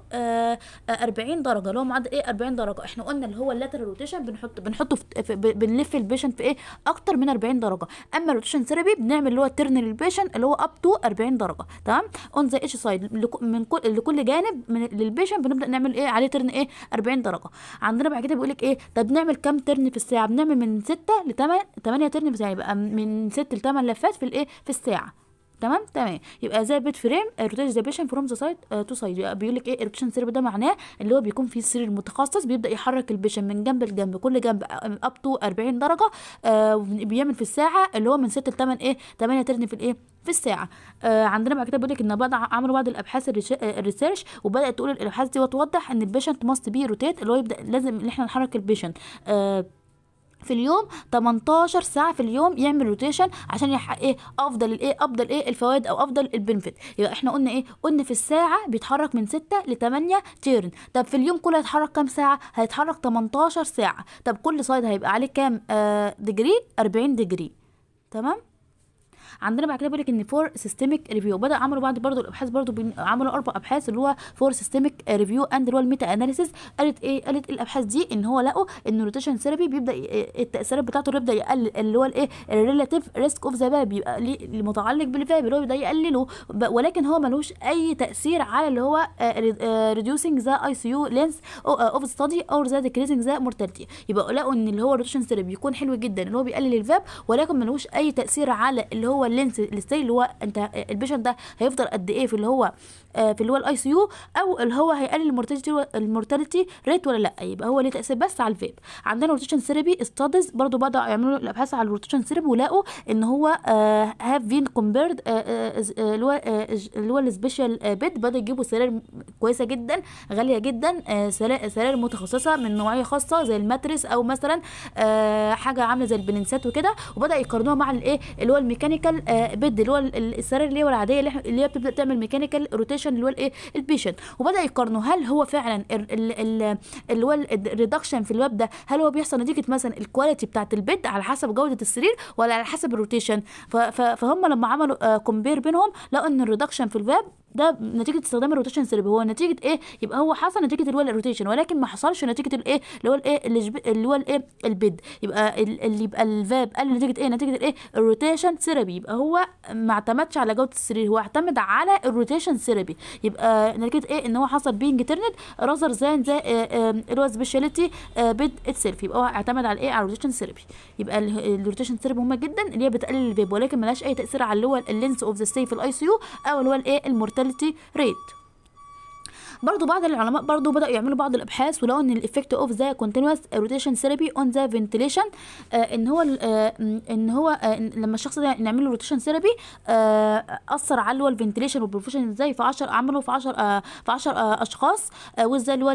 40 درجه اللي هو معدل ايه 40 درجه احنا قلنا اللي هو اللاترال روتيشن بنحط بنحطه في بنلف البيشنت في ايه اكتر من 40 درجه اما الروتيشن ثيرابي بنعمل اللي هو ترن للبيشنت اللي هو اب تو 40 درجه تمام اون ذا اتش سايد من كل لكل جانب من للبيشنت بنبدا نعمل ايه عليه ترن ايه 40 درجه عندنا بعد كده بيقول لك ايه طب نعمل كام ترن في الساعه بنعمل من 6 ل 8 8 ترن في الساعه يبقى يعني من 6 ل 8 لفات في الايه في الساعه تمام تمام يبقى ذا بيت فريم الروتيشن ذا بيشن فروم ذا سايد آه، تو سايد بيقول لك ايه الروتيشن سيرب ده معناه اللي هو بيكون فيه سرير متخصص بيبدا يحرك البيشن من جنب لجنب كل جنب اب تو 40 درجه آه بيعمل في الساعه اللي هو من 6 ل 8 ايه 8 ترن في الايه في الساعه آه عندنا بعد كده بيقول لك ان بعض عملوا بعض الابحاث آه، الريسيرش وبدات تقول الابحاث دي وتوضح ان البيشنت ماست بي روتيت اللي هو يبدا لازم ان احنا نحرك البيشنت آه في اليوم 18 ساعه في اليوم يعمل روتيشن عشان يحقق ايه افضل الايه افضل ايه الفوائد او افضل البنفيت يبقى احنا قلنا ايه قلنا في الساعه بيتحرك من 6 ل 8 تيرن طب في اليوم كله هيتحرك كام ساعه هيتحرك 18 ساعه طب كل سايد هيبقى عليه كام آه ديجري 40 ديجري تمام عندنا بعد كده بيقول لك ان فور سيستميك ريفيو بدا عملوا بعد برضو الابحاث برضو عملوا اربع ابحاث اللي هو فور سيستميك ريفيو اند اللي هو الميتا اناليسيس قالت ايه قالت إيه الابحاث دي ان هو لقوا ان الروتيشن ثيرابي بيبدا إيه، التاثيرات بتاعته بيبدا يقلل اللي هو الايه الريلاتيف ريسك اوف ذا باب يبقى متعلق بالفاب اللي هو بيبدا يقلله ولكن هو ملوش اي تاثير على اللي هو ريديوسينج ذا اي سي يو لينس اوف ستادي اور ذا ديكريزنج ذا مورتاليتي يبقى لقوا ان اللي هو الروتيشن ثيرابي بيكون حلو جدا اللي هو بيقلل الفاب ولكن ملوش اي تاثير على اللي هو اللينس الستايل اللي هو انت البيشنت ده هيفضل قد ايه في اللي هو آه، في اللي هو الاي سي يو او اللي هو هيقلل المورتاليتي المورتاليتي ريت ولا لا يبقى هو ليه تاثير بس على الفيب عندنا روتيشن ثيرابي ستادز برضو بدأوا يعملوا الابحاث على الروتيشن ثيرابي ولقوا ان هو هاف فين كومبيرد اللي هو آه، اللي هو السبيشال بيد بدأوا يجيبوا سرير كويسه جدا غاليه جدا آه، سرير متخصصه من نوعيه خاصه زي الماترس او مثلا حاجه عامله زي البلنسات وكده وبدا يقارنوها مع الايه اللي هو الميكانيكال بيد اللي هو السرير اللي هي العاديه اللي هي بتبدا تعمل ميكانيكال روتيشن البيشن اللي هو الايه البيشنت وبدا يقارنوا هل هو فعلا اللي هو الريدكشن في الويب ده هل هو بيحصل نتيجه مثلا الكواليتي بتاعه البيت على حسب جوده السرير ولا على حسب الروتيشن فهم لما عملوا كومبير آه، بينهم لقوا ان الريدكشن في الويب ده نتيجه استخدام الروتيشن ثيرابي هو نتيجه ايه يبقى هو حصل نتيجه هو الروتيشن ولكن ما حصلش نتيجه الايه اللي هو الايه اللي هو الايه البيد يبقى اللي يبقى الفاب قال نتيجه ايه نتيجه الايه الروتيشن ثيرابي يبقى هو ما اعتمدش على جوده السرير هو اعتمد على الروتيشن ثيرابي يبقى نتيجه ايه ان هو حصل بينج ترند راذر زان ذا اللي هو سبيشاليتي بيد اتسيلف يبقى هو اعتمد على ايه على الروتيشن ثيرابي يبقى الروتيشن ثيرابي مهمه جدا اللي هي بتقلل الفيب ولكن ملهاش اي تاثير على اللي هو اللينس اوف ذا ستي في الاي سي يو او اللي هو الايه المرتفع mortality rate. برضو بعض العلماء برضو بدأوا يعملوا بعض الابحاث ولقوا ان الإفكت اوف ذا كونتينوس روتيشن ثيرابي اون ذا فنتيليشن ان هو آه، ان هو آه، لما الشخص ده نعمل له روتيشن ثيرابي اثر على الفنتيليشن والبروفيشن ازاي في 10 عملوا في 10 آه، في 10 اشخاص وازاي اللي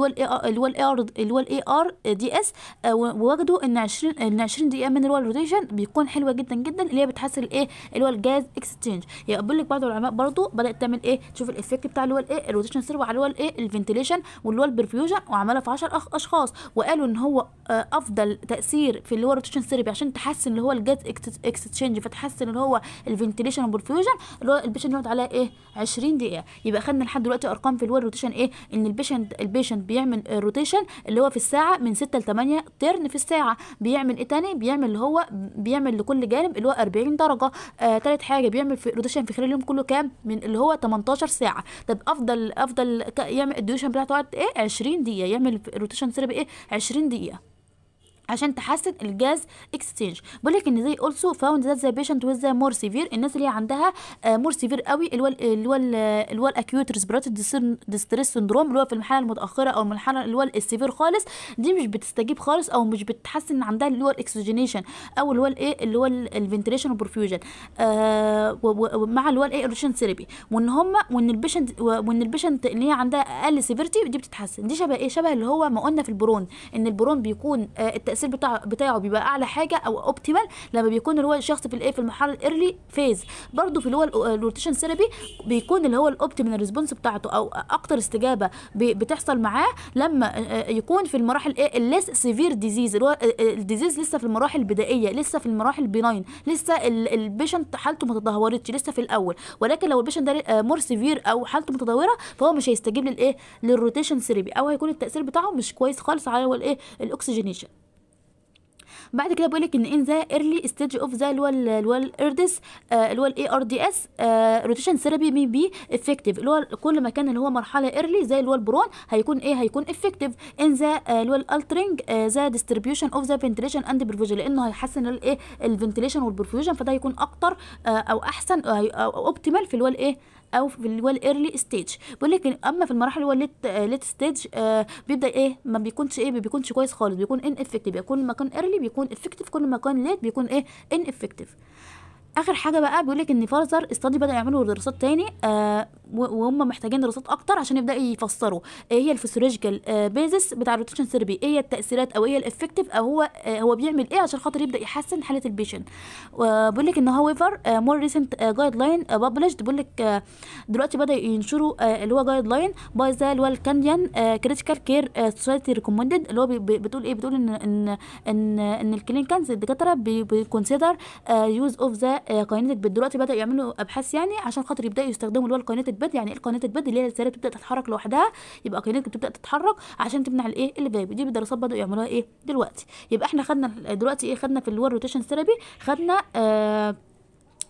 هو اللي هو اللي هو الاي ار اللي هو الاي ار دي اس ووجدوا ان 20 ان 20 دقيقه من اللي هو الروتيشن بيكون حلوه جدا جدا اللي هي بتحسن الايه اللي هو الجاز اكستشينج يعني بقول لك بعض العلماء برضو بدات تعمل ايه تشوف الإفكت بتاع اللي هو الايه الروتيشن بيسيرفوا على اللي هو الايه الفنتيليشن واللي هو البرفيوجن وعملها في 10 اشخاص وقالوا ان هو آه، افضل تاثير في اللي هو الروتيشن ثيرابي عشان تحسن اللي هو الجاز اكستشينج فتحسن اللي هو الفنتيليشن والبرفيوجن اللي هو البيشنت يقعد عليها ايه 20 دقيقه يبقى خدنا لحد دلوقتي ارقام في اللي هو الروتيشن ايه ان البيشنت البيشنت بيعمل روتيشن اللي هو في الساعه من 6 ل 8 ترن في الساعه بيعمل ايه تاني بيعمل اللي هو بيعمل لكل جانب اللي هو 40 درجه آه تالت حاجه بيعمل في روتيشن في خلال اليوم كله كام من اللي هو 18 ساعه طب افضل افضل يعمل الديوشن بتاعته ايه 20 دقيقه يعمل روتيشن سيرابي ايه 20 دقيقه عشان تحسن الجاز اكستشينج بقول لك ان زي اولسو فاوند ذات ذا بيشنت ويز ذا مور سيفير الناس اللي عندها مور سيفير قوي اللي هو اللي هو اللي هو الاكيوت ريسبيراتوري ديستريس سندروم اللي هو في المرحله المتاخره او المرحله اللي هو السيفير خالص دي مش بتستجيب خالص او مش بتحسن عندها اللي هو الاكسجينيشن او اللي هو الايه اللي هو الفنتريشن وبرفيوجن مع ومع اللي هو الايه اروشن ثيرابي وان هم وان البيشنت وان البيشنت اللي هي عندها اقل سيفيرتي دي بتتحسن دي شبه ايه شبه اللي هو ما قلنا في البرون ان البرون بيكون التاثير التاثير بتاعه بتاعه بيبقى اعلى حاجه او اوبتيمال لما بيكون اللي هو الشخص في الايه في المرحله الايرلي فيز برده في اللي هو الروتيشن ثيرابي آه، بيكون اللي هو الاوبتيمال ريسبونس بتاعته او اكتر استجابه بتحصل معاه لما آه، آه، يكون في المراحل ايه الليس سيفير ديزيز اللي هو الديزيز لسه في المراحل البدائيه لسه في المراحل بناين لسه البيشنت حالته ما تدهورتش لسه في الاول ولكن لو البيشنت ده مور سيفير او حالته متدهوره فهو مش هيستجيب للايه للروتيشن ثيرابي او هيكون التاثير بتاعه مش كويس خالص على الايه الاكسجينيشن بعد كده بيقول لك ان ان ذا ايرلي ستيج اوف ذا اللي هو اللي هو الاردس اللي هو الاي ار دي اس روتيشن ثيرابي مي بي افكتيف اللي هو كل ما كان اللي هو مرحله ايرلي زي اللي هو البرون هيكون ايه هيكون افكتيف ان ذا اللي هو الالترنج ذا ديستريبيوشن اوف ذا فنتليشن اند بروفيجن لانه هيحسن الايه الفنتليشن والبروفيجن فده هيكون اكتر آه، او احسن آه، او اوبتيمال في اللي هو الايه او في اللي هو الايرلي ستيج ولكن اما في المراحل اللي هو ليت ستيج آه، آه، بيبدا ايه ما بيكونش ايه ما بيكونش كويس خالص بيكون ان افكتيف بيكون ما كان ايرلي بيكون افكتيف كل ما كان ليت بيكون ايه ان افكتيف اخر حاجه بقى بيقول لك ان فازر استادي بدا يعملوا دراسات تاني آه وهم محتاجين دراسات اكتر عشان يبداوا يفسروا ايه هي الفسيولوجيكال آه بيزس بتاع الروتيشن ثيرابي ايه هي التاثيرات او ايه الافكتيف او هو آه هو بيعمل ايه عشان خاطر يبدا يحسن حاله البيشنت وبيقول بيقول لك ان هاويفر مور ريسنت جايد لاين ببلشد بيقول لك آه دلوقتي بدا ينشروا آه اللي هو جايد لاين باي ذا اللي هو كريتيكال كير سوسايتي ريكومندد اللي هو بتقول ايه بتقول ان ان ان, إن الكلينكنز الدكاتره بيكونسيدر يوز اوف ذا قينونه بيد دلوقتي بداوا يعملوا ابحاث يعني عشان خاطر يبداوا يستخدموا اللي هو قينونه بيد يعني ايه قينونه بيد اللي هي السياره بتبدا تتحرك لوحدها يبقى قينونه بتبدا تتحرك عشان تمنع الايه الباب دي الدراسات بداوا يعملوها ايه دلوقتي يبقى احنا خدنا دلوقتي ايه خدنا في اللي هو الروتيشن ثيرابي خدنا آه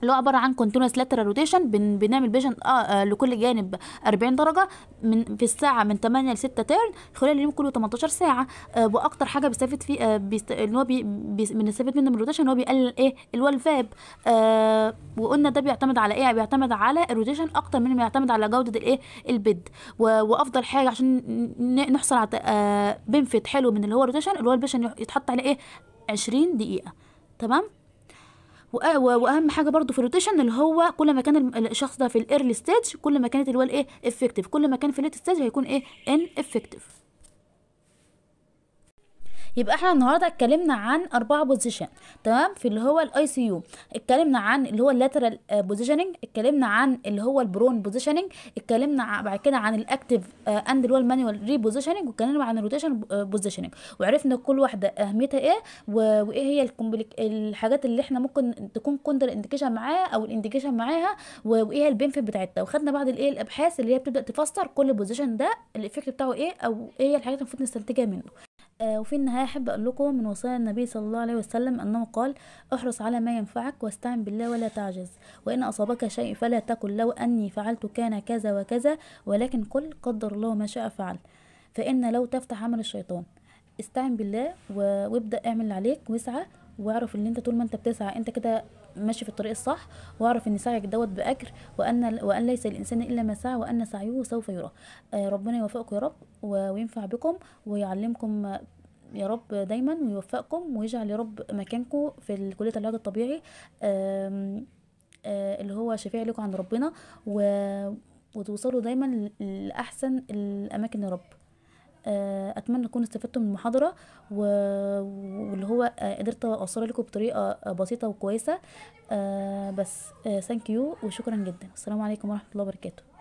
اللي هو عباره عن كونتينوس لاترال روتيشن بنعمل فيجن آه،, آه لكل جانب 40 درجه من في الساعه من 8 ل 6 تيرن خلال اليوم كله 18 ساعه آه واكتر حاجه بيستفيد فيه آه ان هو بنستفيد منه من الروتيشن ان هو بيقلل ايه الوال فاب آه وقلنا ده بيعتمد على ايه بيعتمد على الروتيشن اكتر من ما يعتمد على جوده الايه البيد وافضل حاجه عشان نحصل على آه بنفيت حلو من اللي هو الروتيشن اللي هو البيشن يتحط عليه ايه 20 دقيقه تمام واهم حاجه برضو في الروتيشن اللي هو كل ما كان الشخص ده في الايرلي ستيج كل ما كانت الوال ايه افكتيف كل ما كان في الليت ستيج هيكون ايه ان افكتيف يبقى احنا النهارده اتكلمنا عن اربع بوزيشن تمام في اللي هو الاي سي يو اتكلمنا عن اللي هو اللاترال آه، بوزيشننج اتكلمنا عن اللي هو البرون بوزيشننج اتكلمنا بعد كده عن الاكتيف اند اللي هو المانيوال ري بوزيشننج واتكلمنا عن الروتيشن آه، بوزيشننج وعرفنا كل واحده اهميتها ايه وايه هي الحاجات اللي احنا ممكن تكون كونتر اندكيشن معاها او الاندكيشن معاها وايه هي البنفيت بتاعتها وخدنا بعض الايه الابحاث اللي هي بتبدا تفسر كل بوزيشن ده الايفكت بتاعه ايه او ايه الحاجات اللي المفروض نستنتجها منه آه، وفي النهاية أحب أقول لكم من وصايا النبي صلى الله عليه وسلم أنه قال احرص على ما ينفعك واستعن بالله ولا تعجز وإن أصابك شيء فلا تقل لو أني فعلت كان كذا وكذا ولكن قل قدر الله ما شاء فعل فإن لو تفتح عمل الشيطان استعن بالله وابدأ اعمل عليك واسعى واعرف ان انت طول ما انت بتسعى انت كده ماشي في الطريق الصح واعرف ان سعيك دوت باجر وان وان ليس الانسان الا ما سعى وان سعيه سوف يرى آه، ربنا يوفقكم يا رب وينفع بكم ويعلمكم يا رب دايما ويوفقكم ويجعل يا رب مكانكم في كليه العلاج الطبيعي آه، اللي هو شفيع لكم عند ربنا و... وتوصلوا دايما لاحسن الاماكن يا رب آه، اتمنى تكونوا استفدتوا من المحاضره واللي هو آه، قدرت اوصلها لكم بطريقه آه، بسيطه وكويسه بس ثانك يو وشكرا جدا السلام عليكم ورحمه الله وبركاته